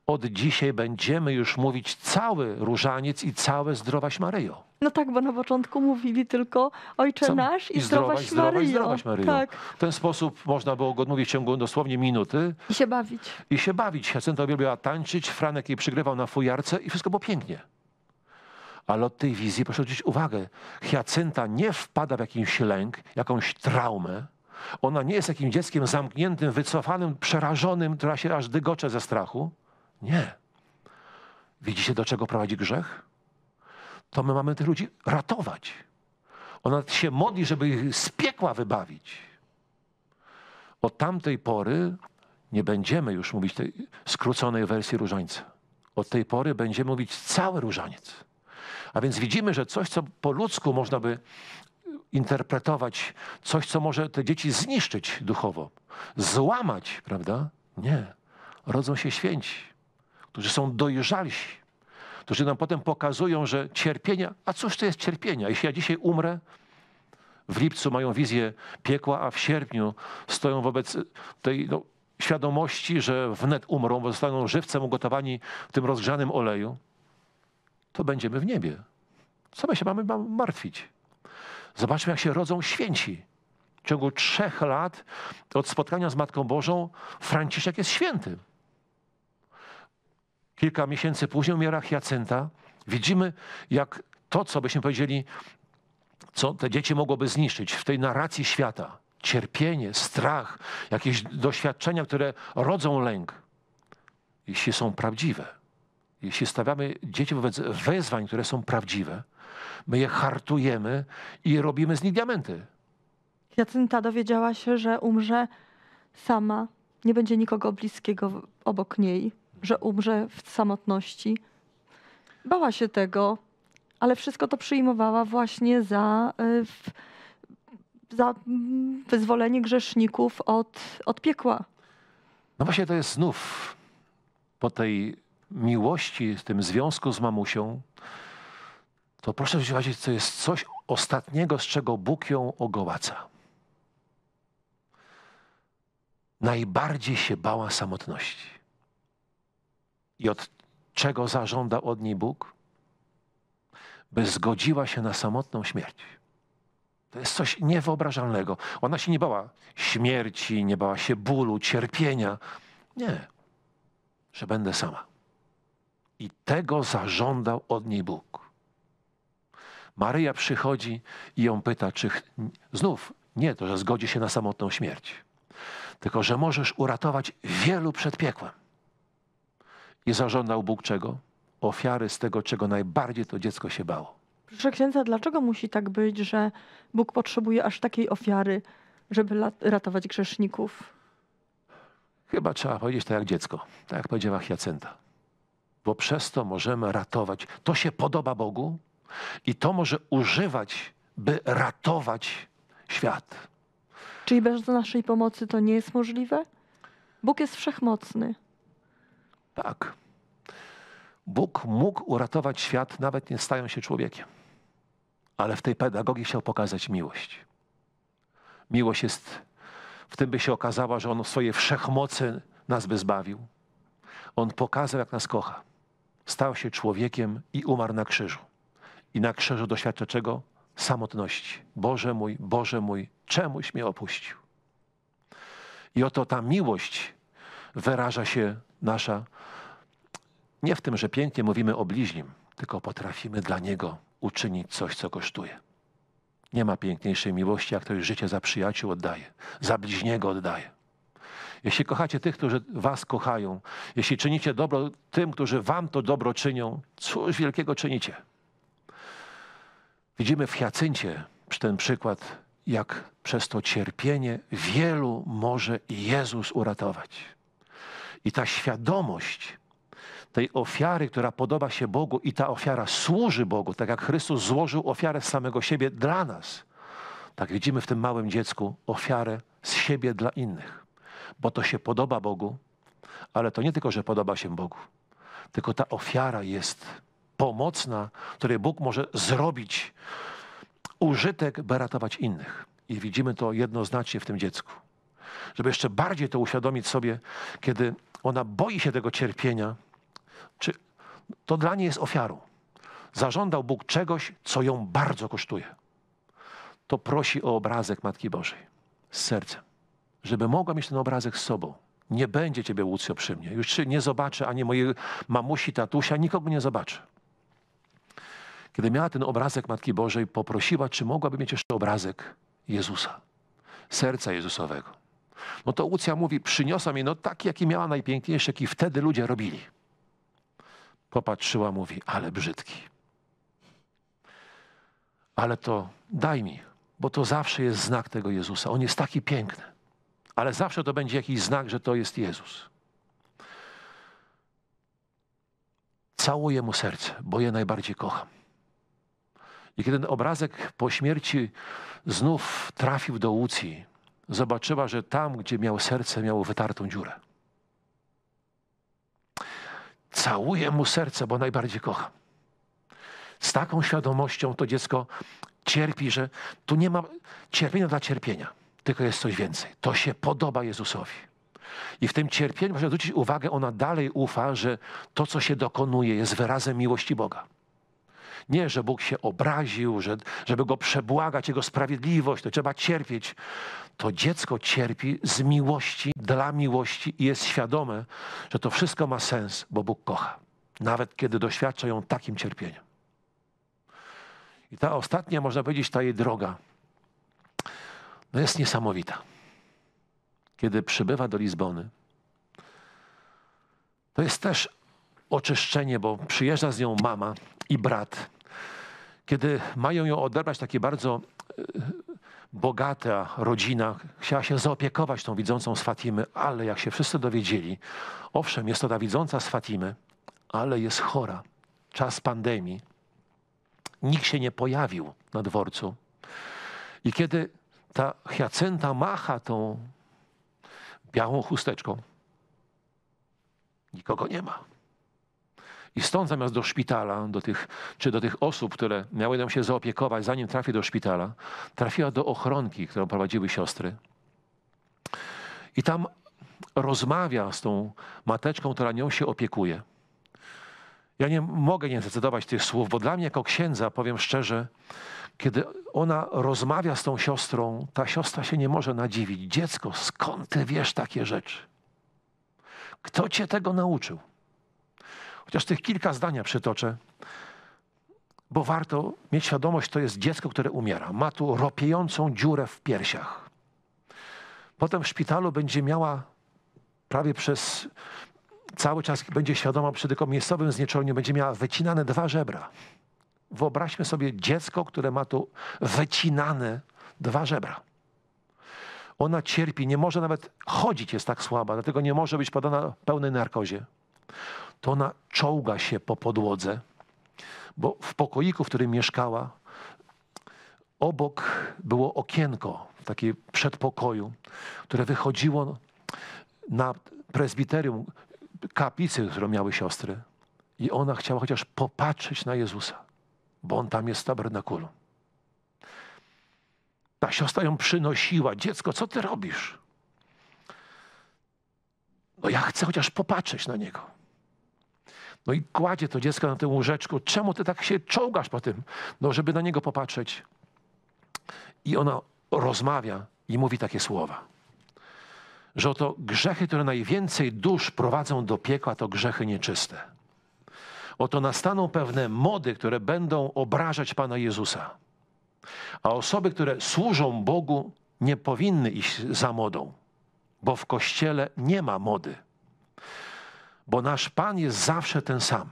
od dzisiaj będziemy już mówić cały różaniec i całe zdrowaś Maryjo. No tak, bo na początku mówili tylko Ojcze nasz i, I zdrowaś, zdrowaś Maryjo. Zdrowaś Maryjo. Tak. W ten sposób można było go odmówić w ciągu dosłownie minuty. I się bawić. I się bawić. Jacynta uwielbiała tańczyć, Franek jej przygrywał na fujarce i wszystko było pięknie. Ale od tej wizji proszę zwrócić uwagę. Hiacynta nie wpada w jakiś lęk, jakąś traumę. Ona nie jest jakim dzieckiem zamkniętym, wycofanym, przerażonym, która się aż dygocze ze strachu. Nie. Widzicie, do czego prowadzi grzech? To my mamy tych ludzi ratować. Ona się modli, żeby ich z piekła wybawić. Od tamtej pory nie będziemy już mówić tej skróconej wersji różańca. Od tej pory będziemy mówić cały różaniec. A więc widzimy, że coś, co po ludzku można by interpretować, coś, co może te dzieci zniszczyć duchowo, złamać, prawda? Nie. Rodzą się święci którzy są dojrzalsi, którzy nam potem pokazują, że cierpienia, a cóż to jest cierpienia? Jeśli ja dzisiaj umrę, w lipcu mają wizję piekła, a w sierpniu stoją wobec tej no, świadomości, że wnet umrą, bo zostaną żywcem ugotowani w tym rozgrzanym oleju, to będziemy w niebie. Co my się mamy martwić? Zobaczmy, jak się rodzą święci. W ciągu trzech lat od spotkania z Matką Bożą Franciszek jest świętym. Kilka miesięcy później umiera Hiacynta. Widzimy, jak to, co byśmy powiedzieli, co te dzieci mogłoby zniszczyć w tej narracji świata. Cierpienie, strach, jakieś doświadczenia, które rodzą lęk. Jeśli są prawdziwe, jeśli stawiamy dzieci wobec wezwań, które są prawdziwe, my je hartujemy i robimy z nich diamenty. Jacynta dowiedziała się, że umrze sama, nie będzie nikogo bliskiego obok niej że umrze w samotności. Bała się tego, ale wszystko to przyjmowała właśnie za, y, za wyzwolenie grzeszników od, od piekła. No właśnie to jest znów po tej miłości, tym związku z mamusią, to proszę zobaczyć, to jest coś ostatniego, z czego Bóg ją ogołaca. Najbardziej się bała samotności i od czego zażądał od niej Bóg? By zgodziła się na samotną śmierć. To jest coś niewyobrażalnego. Ona się nie bała śmierci, nie bała się bólu, cierpienia. Nie, że będę sama. I tego zażądał od niej Bóg. Maryja przychodzi i ją pyta, czy znów nie to, że zgodzi się na samotną śmierć, tylko że możesz uratować wielu przed piekłem. I zażądał Bóg czego? Ofiary z tego, czego najbardziej to dziecko się bało. Proszę księdza, dlaczego musi tak być, że Bóg potrzebuje aż takiej ofiary, żeby ratować grzeszników? Chyba trzeba powiedzieć to tak jak dziecko, tak jak powiedziała Hiacenta. Bo przez to możemy ratować. To się podoba Bogu i to może używać, by ratować świat. Czyli bez naszej pomocy to nie jest możliwe? Bóg jest wszechmocny. Tak. Bóg mógł uratować świat, nawet nie stając się człowiekiem. Ale w tej pedagogii chciał pokazać miłość. Miłość jest, w tym by się okazała, że On w swojej wszechmocy nas by zbawił. On pokazał, jak nas kocha. Stał się człowiekiem i umarł na krzyżu. I na krzyżu doświadcza czego? Samotności. Boże mój, Boże mój, czemuś mnie opuścił. I oto ta miłość wyraża się nasza nie w tym, że pięknie mówimy o bliźnim, tylko potrafimy dla niego uczynić coś, co kosztuje. Nie ma piękniejszej miłości, jak ktoś życie za przyjaciół oddaje, za bliźniego oddaje. Jeśli kochacie tych, którzy was kochają, jeśli czynicie dobro tym, którzy wam to dobro czynią, cóż wielkiego czynicie? Widzimy w Hiacyncie ten przykład, jak przez to cierpienie wielu może Jezus uratować. I ta świadomość, tej ofiary, która podoba się Bogu i ta ofiara służy Bogu, tak jak Chrystus złożył ofiarę z samego siebie dla nas. Tak widzimy w tym małym dziecku ofiarę z siebie dla innych, bo to się podoba Bogu, ale to nie tylko, że podoba się Bogu, tylko ta ofiara jest pomocna, której Bóg może zrobić użytek, by ratować innych. I widzimy to jednoznacznie w tym dziecku. Żeby jeszcze bardziej to uświadomić sobie, kiedy ona boi się tego cierpienia, czy to dla niej jest ofiarą. Zażądał Bóg czegoś, co ją bardzo kosztuje. To prosi o obrazek Matki Bożej z sercem, żeby mogła mieć ten obrazek z sobą. Nie będzie ciebie Łucjo przy mnie. Już nie zobaczę ani mojej mamusi, tatusia, nikogo nie zobaczę. Kiedy miała ten obrazek Matki Bożej, poprosiła, czy mogłaby mieć jeszcze obrazek Jezusa, serca Jezusowego. No to Ucja mówi, przyniosła mi no taki, jaki miała najpiękniejszy, jaki wtedy ludzie robili. Popatrzyła, mówi, ale brzydki. Ale to daj mi, bo to zawsze jest znak tego Jezusa. On jest taki piękny, ale zawsze to będzie jakiś znak, że to jest Jezus. Całuję mu serce, bo je najbardziej kocham. I kiedy ten obrazek po śmierci znów trafił do Łucji, zobaczyła, że tam, gdzie miał serce, miało wytartą dziurę. Całuję mu serce, bo najbardziej kocha. Z taką świadomością to dziecko cierpi, że tu nie ma cierpienia dla cierpienia, tylko jest coś więcej. To się podoba Jezusowi. I w tym cierpieniu można zwrócić uwagę, ona dalej ufa, że to, co się dokonuje, jest wyrazem miłości Boga. Nie, że Bóg się obraził, że, żeby go przebłagać, jego sprawiedliwość, to trzeba cierpieć. To dziecko cierpi z miłości, dla miłości i jest świadome, że to wszystko ma sens, bo Bóg kocha. Nawet kiedy doświadcza ją takim cierpieniem. I ta ostatnia, można powiedzieć, ta jej droga, no jest niesamowita. Kiedy przybywa do Lizbony, to jest też oczyszczenie, bo przyjeżdża z nią mama i brat. Kiedy mają ją odebrać, takie bardzo e, bogata rodzina chciała się zaopiekować tą widzącą z Fatimy, ale jak się wszyscy dowiedzieli, owszem, jest to ta widząca z Fatimy, ale jest chora. Czas pandemii. Nikt się nie pojawił na dworcu. I kiedy ta Hyacynta macha tą białą chusteczką, nikogo nie ma. I stąd zamiast do szpitala, do tych, czy do tych osób, które miały nam się zaopiekować, zanim trafi do szpitala, trafiła do ochronki, którą prowadziły siostry. I tam rozmawia z tą mateczką, która nią się opiekuje. Ja nie mogę nie zdecydować tych słów, bo dla mnie jako księdza, powiem szczerze, kiedy ona rozmawia z tą siostrą, ta siostra się nie może nadziwić. Dziecko, skąd ty wiesz takie rzeczy? Kto cię tego nauczył? Chociaż tych kilka zdania przytoczę, bo warto mieć świadomość, to jest dziecko, które umiera. Ma tu ropiejącą dziurę w piersiach. Potem w szpitalu będzie miała prawie przez cały czas będzie świadoma przy tylko miejscowym znieczuleniu, będzie miała wycinane dwa żebra. Wyobraźmy sobie dziecko, które ma tu wycinane dwa żebra. Ona cierpi, nie może nawet chodzić, jest tak słaba, dlatego nie może być podana pełnej narkozie to ona czołga się po podłodze, bo w pokoiku, w którym mieszkała, obok było okienko, takie przedpokoju, które wychodziło na prezbiterium kaplicy, którą miały siostry. I ona chciała chociaż popatrzeć na Jezusa, bo on tam jest w tabernakulum. Ta siostra ją przynosiła. Dziecko, co ty robisz? No ja chcę chociaż popatrzeć na niego. No i kładzie to dziecko na tym łóżeczku. Czemu ty tak się czołgasz po tym? No, żeby na niego popatrzeć. I ona rozmawia i mówi takie słowa. Że oto grzechy, które najwięcej dusz prowadzą do piekła, to grzechy nieczyste. Oto nastaną pewne mody, które będą obrażać Pana Jezusa. A osoby, które służą Bogu, nie powinny iść za modą, bo w kościele nie ma mody bo nasz Pan jest zawsze ten sam.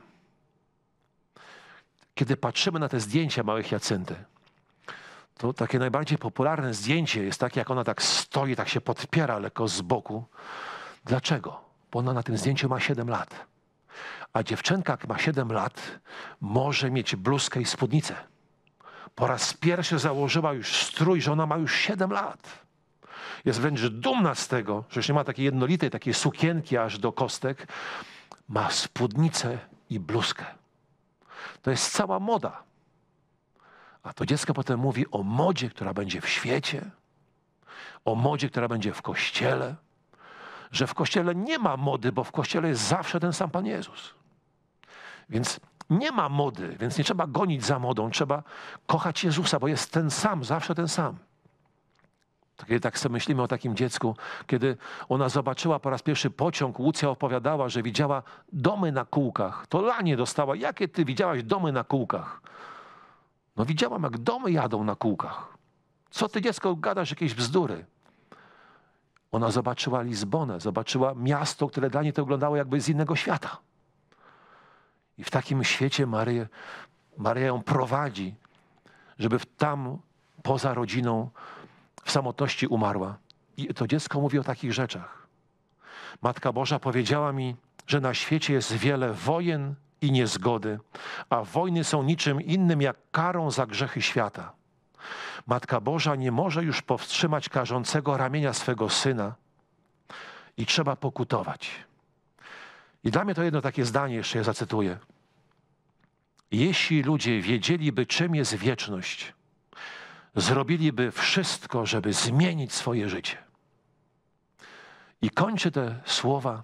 Kiedy patrzymy na te zdjęcia małych Jacynty, to takie najbardziej popularne zdjęcie jest takie, jak ona tak stoi, tak się podpiera lekko z boku. Dlaczego? Bo ona na tym zdjęciu ma 7 lat. A dziewczynka, jak ma 7 lat, może mieć bluzkę i spódnicę. Po raz pierwszy założyła już strój, że ona ma już 7 lat jest wręcz dumna z tego, że już nie ma takiej jednolitej, takiej sukienki aż do kostek, ma spódnicę i bluzkę. To jest cała moda. A to dziecko potem mówi o modzie, która będzie w świecie, o modzie, która będzie w kościele, że w kościele nie ma mody, bo w kościele jest zawsze ten sam Pan Jezus. Więc nie ma mody, więc nie trzeba gonić za modą, trzeba kochać Jezusa, bo jest ten sam, zawsze ten sam. Kiedy tak, tak sobie myślimy o takim dziecku, kiedy ona zobaczyła po raz pierwszy pociąg, Łucja opowiadała, że widziała domy na kółkach. To lanie dostała. Jakie ty widziałaś domy na kółkach? No widziałam, jak domy jadą na kółkach. Co ty dziecko gadasz jakieś bzdury? Ona zobaczyła Lizbonę, zobaczyła miasto, które dla niej to wyglądało jakby z innego świata. I w takim świecie Maryję, Maryja ją prowadzi, żeby tam poza rodziną w samotności umarła. I to dziecko mówi o takich rzeczach. Matka Boża powiedziała mi, że na świecie jest wiele wojen i niezgody, a wojny są niczym innym jak karą za grzechy świata. Matka Boża nie może już powstrzymać karzącego ramienia swego syna i trzeba pokutować. I dla mnie to jedno takie zdanie, jeszcze je zacytuję. Jeśli ludzie wiedzieliby, czym jest wieczność, zrobiliby wszystko, żeby zmienić swoje życie. I kończę te słowa,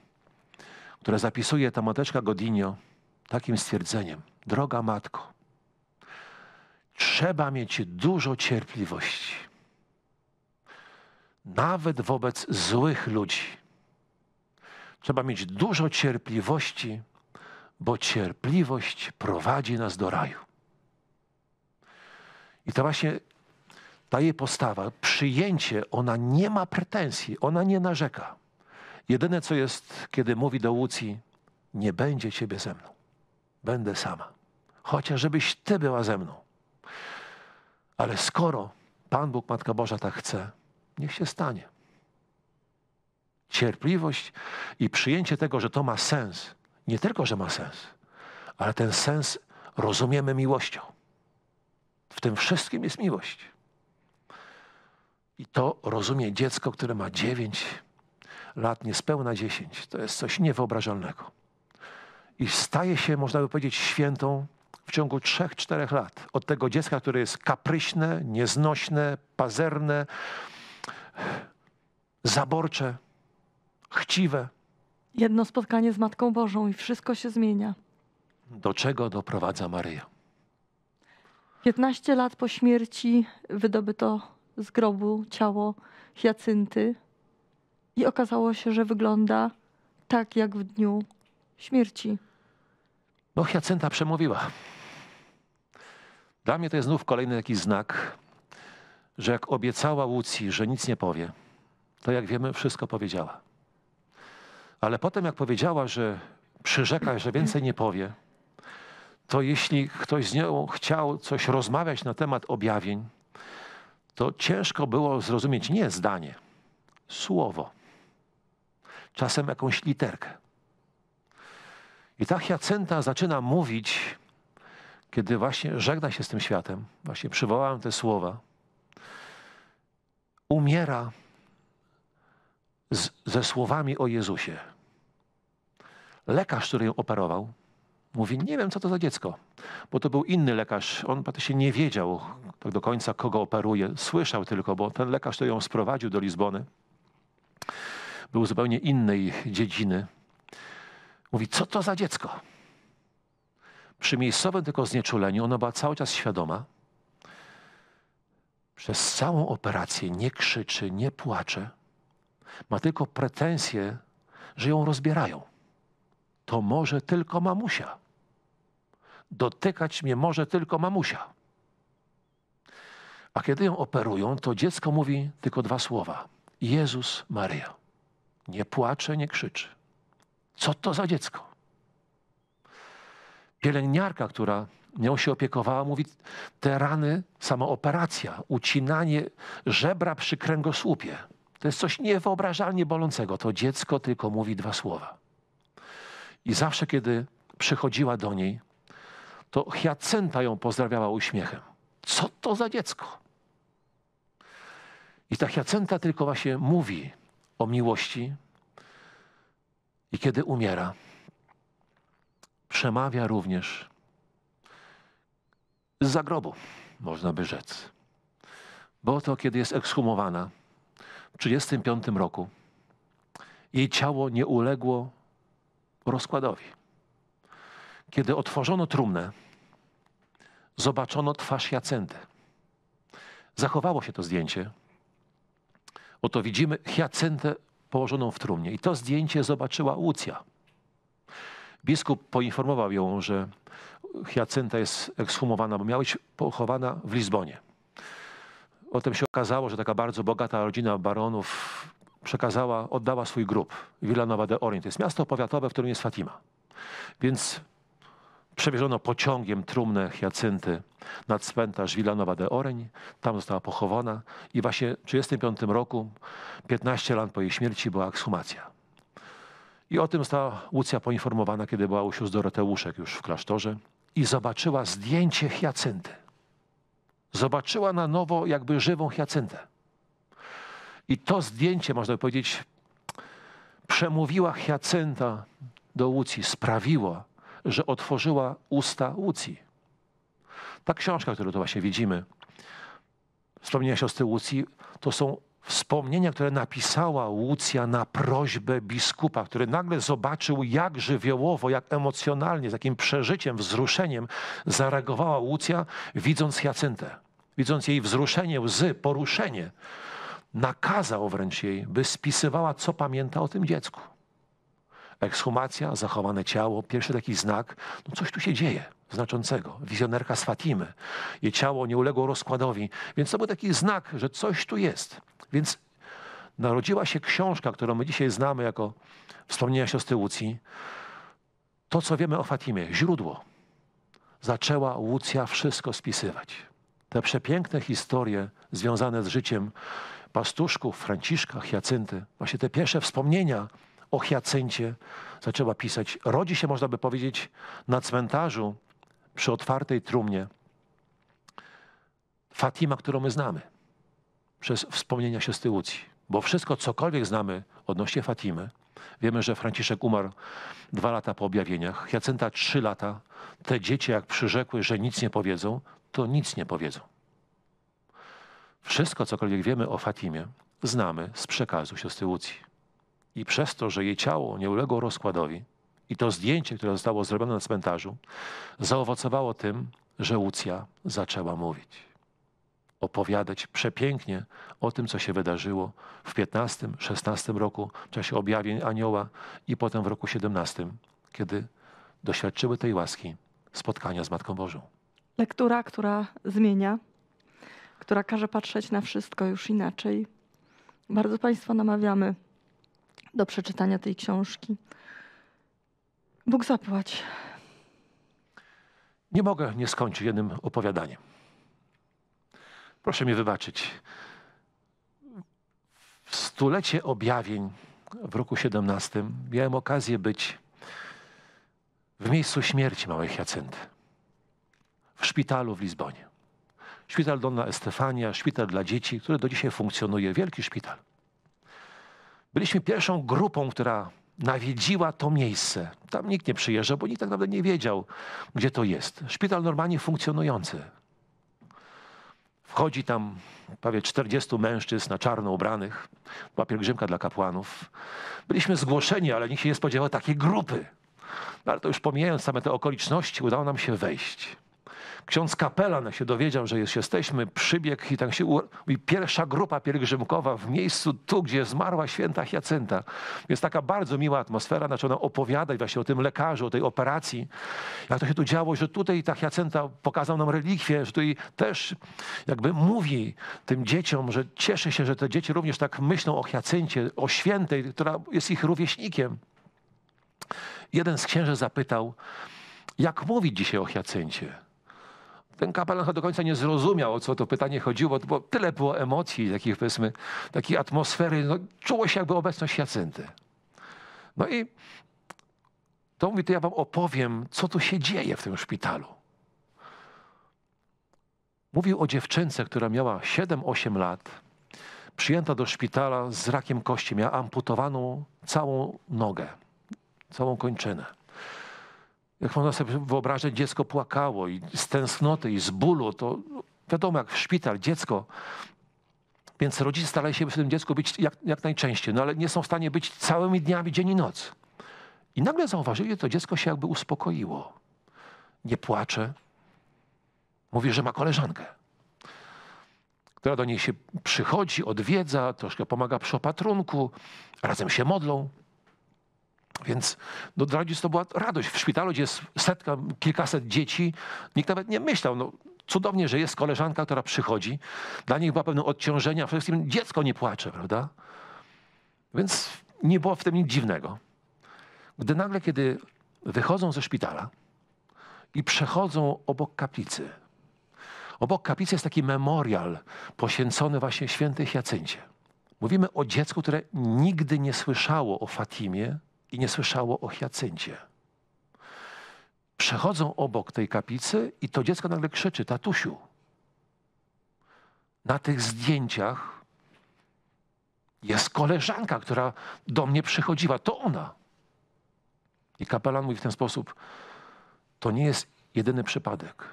które zapisuje ta mateczka Godinio, takim stwierdzeniem: Droga matko, trzeba mieć dużo cierpliwości, nawet wobec złych ludzi. Trzeba mieć dużo cierpliwości, bo cierpliwość prowadzi nas do raju. I to właśnie ta jej postawa, przyjęcie, ona nie ma pretensji, ona nie narzeka. Jedyne co jest, kiedy mówi do Łucji, nie będzie ciebie ze mną, będę sama. Chociaż żebyś ty była ze mną. Ale skoro Pan Bóg, Matka Boża tak chce, niech się stanie. Cierpliwość i przyjęcie tego, że to ma sens, nie tylko, że ma sens, ale ten sens rozumiemy miłością. W tym wszystkim jest miłość. I to rozumie dziecko, które ma 9 lat, niespełna 10. To jest coś niewyobrażalnego. I staje się, można by powiedzieć, świętą w ciągu 3-4 lat. Od tego dziecka, które jest kapryśne, nieznośne, pazerne, zaborcze, chciwe. Jedno spotkanie z Matką Bożą i wszystko się zmienia. Do czego doprowadza Maryja? 15 lat po śmierci wydobyto z grobu ciało Hiacynty i okazało się, że wygląda tak jak w dniu śmierci. No, Hiacynta przemówiła. Dla mnie to jest znów kolejny taki znak, że jak obiecała Łucji, że nic nie powie, to jak wiemy, wszystko powiedziała. Ale potem, jak powiedziała, że przyrzeka, że więcej nie powie, to jeśli ktoś z nią chciał coś rozmawiać na temat objawień, to ciężko było zrozumieć nie zdanie, słowo, czasem jakąś literkę. I tak Jacenta zaczyna mówić, kiedy właśnie żegna się z tym światem, właśnie przywołałem te słowa, umiera z, ze słowami o Jezusie. Lekarz, który ją operował, Mówi, nie wiem, co to za dziecko, bo to był inny lekarz. On się nie wiedział tak do końca, kogo operuje. Słyszał tylko, bo ten lekarz to ją sprowadził do Lizbony. Był zupełnie innej dziedziny. Mówi, co to za dziecko? Przy miejscowym tylko znieczuleniu ona była cały czas świadoma. Przez całą operację nie krzyczy, nie płacze. Ma tylko pretensje, że ją rozbierają to może tylko mamusia. Dotykać mnie może tylko mamusia. A kiedy ją operują, to dziecko mówi tylko dwa słowa: Jezus Maria. Nie płacze, nie krzyczy. Co to za dziecko? Pielęgniarka, która nią się opiekowała, mówi: Te rany, sama operacja, ucinanie żebra przy kręgosłupie, to jest coś niewyobrażalnie bolącego. To dziecko tylko mówi dwa słowa. I zawsze, kiedy przychodziła do niej, to Chiacenta ją pozdrawiała uśmiechem. Co to za dziecko? I ta Chiacenta tylko właśnie mówi o miłości i kiedy umiera, przemawia również z zagrobu, można by rzec. Bo oto, kiedy jest ekshumowana w 1935 roku, jej ciało nie uległo rozkładowi. Kiedy otworzono trumnę, zobaczono twarz Jacenty. Zachowało się to zdjęcie. Oto widzimy Jacentę położoną w trumnie. I to zdjęcie zobaczyła Łucja. Biskup poinformował ją, że Jacenta jest ekshumowana, bo miała być pochowana w Lizbonie. O tym się okazało, że taka bardzo bogata rodzina baronów przekazała, oddała swój grób. Villanova de Orient. To jest miasto powiatowe, w którym jest Fatima. Więc przewieziono pociągiem trumnę Hiacynty na cmentarz Villanova de Oreń. Tam została pochowana i właśnie w 1935 roku, 15 lat po jej śmierci, była ekshumacja. I o tym została Łucja poinformowana, kiedy była u sióstr Doroteuszek już w klasztorze i zobaczyła zdjęcie Hiacynty. Zobaczyła na nowo jakby żywą Hiacyntę. I to zdjęcie, można by powiedzieć, przemówiła Hiacynta do Łucji, sprawiło, że otworzyła usta Łucji. Ta książka, którą tu właśnie widzimy, wspomnienia siostry Łucji, to są wspomnienia, które napisała Łucja na prośbę biskupa, który nagle zobaczył, jak żywiołowo, jak emocjonalnie, z jakim przeżyciem, wzruszeniem zareagowała Łucja, widząc Jacyntę, widząc jej wzruszenie, łzy, poruszenie nakazał wręcz jej, by spisywała, co pamięta o tym dziecku. Ekshumacja, zachowane ciało, pierwszy taki znak, no coś tu się dzieje znaczącego. Wizjonerka z Fatimy. Jej ciało nie uległo rozkładowi, więc to był taki znak, że coś tu jest. Więc narodziła się książka, którą my dzisiaj znamy jako wspomnienia siostry Łucji. To, co wiemy o Fatimie, źródło. Zaczęła Łucja wszystko spisywać. Te przepiękne historie związane z życiem pastuszków, Franciszka, Hiacynty. Właśnie te pierwsze wspomnienia o Hiacyncie zaczęła pisać. Rodzi się, można by powiedzieć, na cmentarzu przy otwartej trumnie Fatima, którą my znamy przez wspomnienia się z Tyłucji. Bo wszystko, cokolwiek znamy odnośnie Fatimy, wiemy, że Franciszek umarł dwa lata po objawieniach, Jacynta trzy lata. Te dzieci, jak przyrzekły, że nic nie powiedzą, to nic nie powiedzą. Wszystko, cokolwiek wiemy o Fatimie, znamy z przekazu siostry Łucji. I przez to, że jej ciało nie uległo rozkładowi i to zdjęcie, które zostało zrobione na cmentarzu, zaowocowało tym, że Łucja zaczęła mówić. Opowiadać przepięknie o tym, co się wydarzyło w 15-16 roku w czasie objawień anioła i potem w roku 17, kiedy doświadczyły tej łaski spotkania z Matką Bożą. Lektura, która zmienia która każe patrzeć na wszystko już inaczej. Bardzo Państwa namawiamy do przeczytania tej książki. Bóg zapłać. Nie mogę nie skończyć jednym opowiadaniem. Proszę mi wybaczyć. W stulecie objawień w roku 17 miałem okazję być w miejscu śmierci małej Jacynty, w szpitalu w Lizbonie. Szpital Donna Estefania, szpital dla dzieci, który do dzisiaj funkcjonuje, wielki szpital. Byliśmy pierwszą grupą, która nawiedziła to miejsce. Tam nikt nie przyjeżdżał, bo nikt tak naprawdę nie wiedział, gdzie to jest. Szpital normalnie funkcjonujący. Wchodzi tam prawie 40 mężczyzn na czarno ubranych. Była pielgrzymka dla kapłanów. Byliśmy zgłoszeni, ale nikt się nie spodziewał takiej grupy. No, ale to już pomijając same te okoliczności, udało nam się wejść. Ksiądz kapelan się dowiedział, że jest, jesteśmy, przybiegł i tam się u... I pierwsza grupa pielgrzymkowa w miejscu tu, gdzie zmarła święta Hiacynta. Jest taka bardzo miła atmosfera, zaczęła nam opowiadać właśnie o tym lekarzu, o tej operacji. Jak to się tu działo, że tutaj ta Hiacynta pokazał nam relikwię, że tutaj też jakby mówi tym dzieciom, że cieszy się, że te dzieci również tak myślą o Hiacyncie, o świętej, która jest ich rówieśnikiem. Jeden z księży zapytał, jak mówić dzisiaj o Hiacyncie? ten kapelan do końca nie zrozumiał, o co to pytanie chodziło, bo tyle było emocji, takich powiedzmy, takiej atmosfery, no, czuło się jakby obecność Jacynty. No i to mówi, to ja wam opowiem, co tu się dzieje w tym szpitalu. Mówił o dziewczynce, która miała 7-8 lat, przyjęta do szpitala z rakiem kości, miała amputowaną całą nogę, całą kończynę. Jak można sobie wyobrazić, dziecko płakało i z tęsknoty, i z bólu, to wiadomo, jak w szpital dziecko. Więc rodzice starają się w tym dziecku być jak, jak najczęściej, no ale nie są w stanie być całymi dniami, dzień i noc. I nagle zauważyli, że to dziecko się jakby uspokoiło. Nie płacze. Mówi, że ma koleżankę, która do niej się przychodzi, odwiedza, troszkę pomaga przy opatrunku, razem się modlą. Więc no, dla rodziców to była radość. W szpitalu, gdzie jest setka, kilkaset dzieci, nikt nawet nie myślał. No, cudownie, że jest koleżanka, która przychodzi. Dla nich była pewne odciążenia, przede wszystkim dziecko nie płacze, prawda? Więc nie było w tym nic dziwnego. Gdy nagle, kiedy wychodzą ze szpitala i przechodzą obok kaplicy, obok kaplicy jest taki memorial poświęcony właśnie świętej Jacyncie. Mówimy o dziecku, które nigdy nie słyszało o Fatimie, i nie słyszało o hiacyncie. Przechodzą obok tej kaplicy i to dziecko nagle krzyczy, tatusiu. Na tych zdjęciach jest koleżanka, która do mnie przychodziła, to ona. I kapelan mówi w ten sposób, to nie jest jedyny przypadek.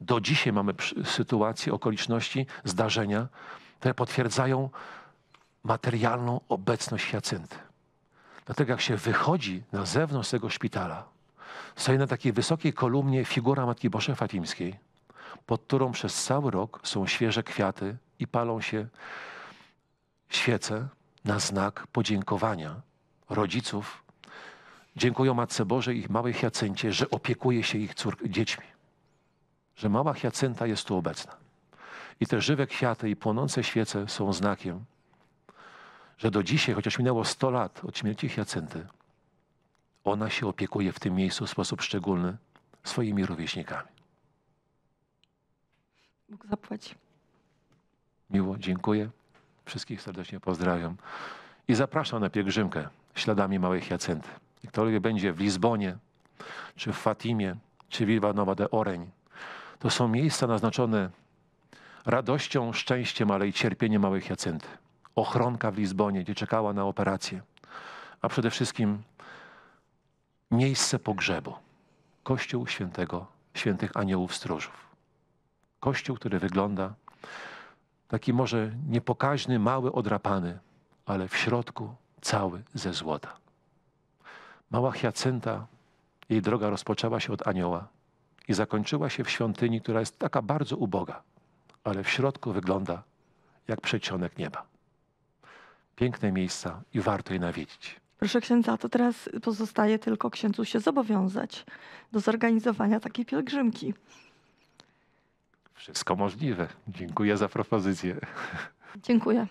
Do dzisiaj mamy sytuacje, okoliczności, zdarzenia, które potwierdzają materialną obecność Jacynty. Dlatego jak się wychodzi na zewnątrz tego szpitala, stoi na takiej wysokiej kolumnie figura Matki Bożej Fatimskiej, pod którą przez cały rok są świeże kwiaty i palą się świece na znak podziękowania rodziców. Dziękują Matce Bożej ich małej Hiacyncie, że opiekuje się ich córk, dziećmi. Że mała Hiacynta jest tu obecna. I te żywe kwiaty i płonące świece są znakiem, że do dzisiaj, chociaż minęło 100 lat od śmierci Hiacynty, ona się opiekuje w tym miejscu w sposób szczególny swoimi rówieśnikami. Bóg zapłaci. Miło, dziękuję. Wszystkich serdecznie pozdrawiam. I zapraszam na pielgrzymkę śladami małej Hiacynty. Który będzie w Lizbonie, czy w Fatimie, czy w Nowa de Oreń. To są miejsca naznaczone radością, szczęściem, ale i cierpieniem małej Hiacynty ochronka w Lizbonie, gdzie czekała na operację, a przede wszystkim miejsce pogrzebu. Kościół świętego, świętych aniołów stróżów. Kościół, który wygląda taki może niepokaźny, mały, odrapany, ale w środku cały ze złota. Mała Hiacynta, jej droga rozpoczęła się od anioła i zakończyła się w świątyni, która jest taka bardzo uboga, ale w środku wygląda jak przecionek nieba piękne miejsca i warto je nawiedzić. Proszę księdza, to teraz pozostaje tylko księdzu się zobowiązać do zorganizowania takiej pielgrzymki. Wszystko możliwe. Dziękuję za propozycję. Dziękuję.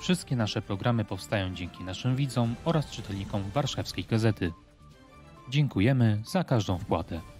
Wszystkie nasze programy powstają dzięki naszym widzom oraz czytelnikom Warszawskiej Gazety. Dziękujemy za każdą wpłatę.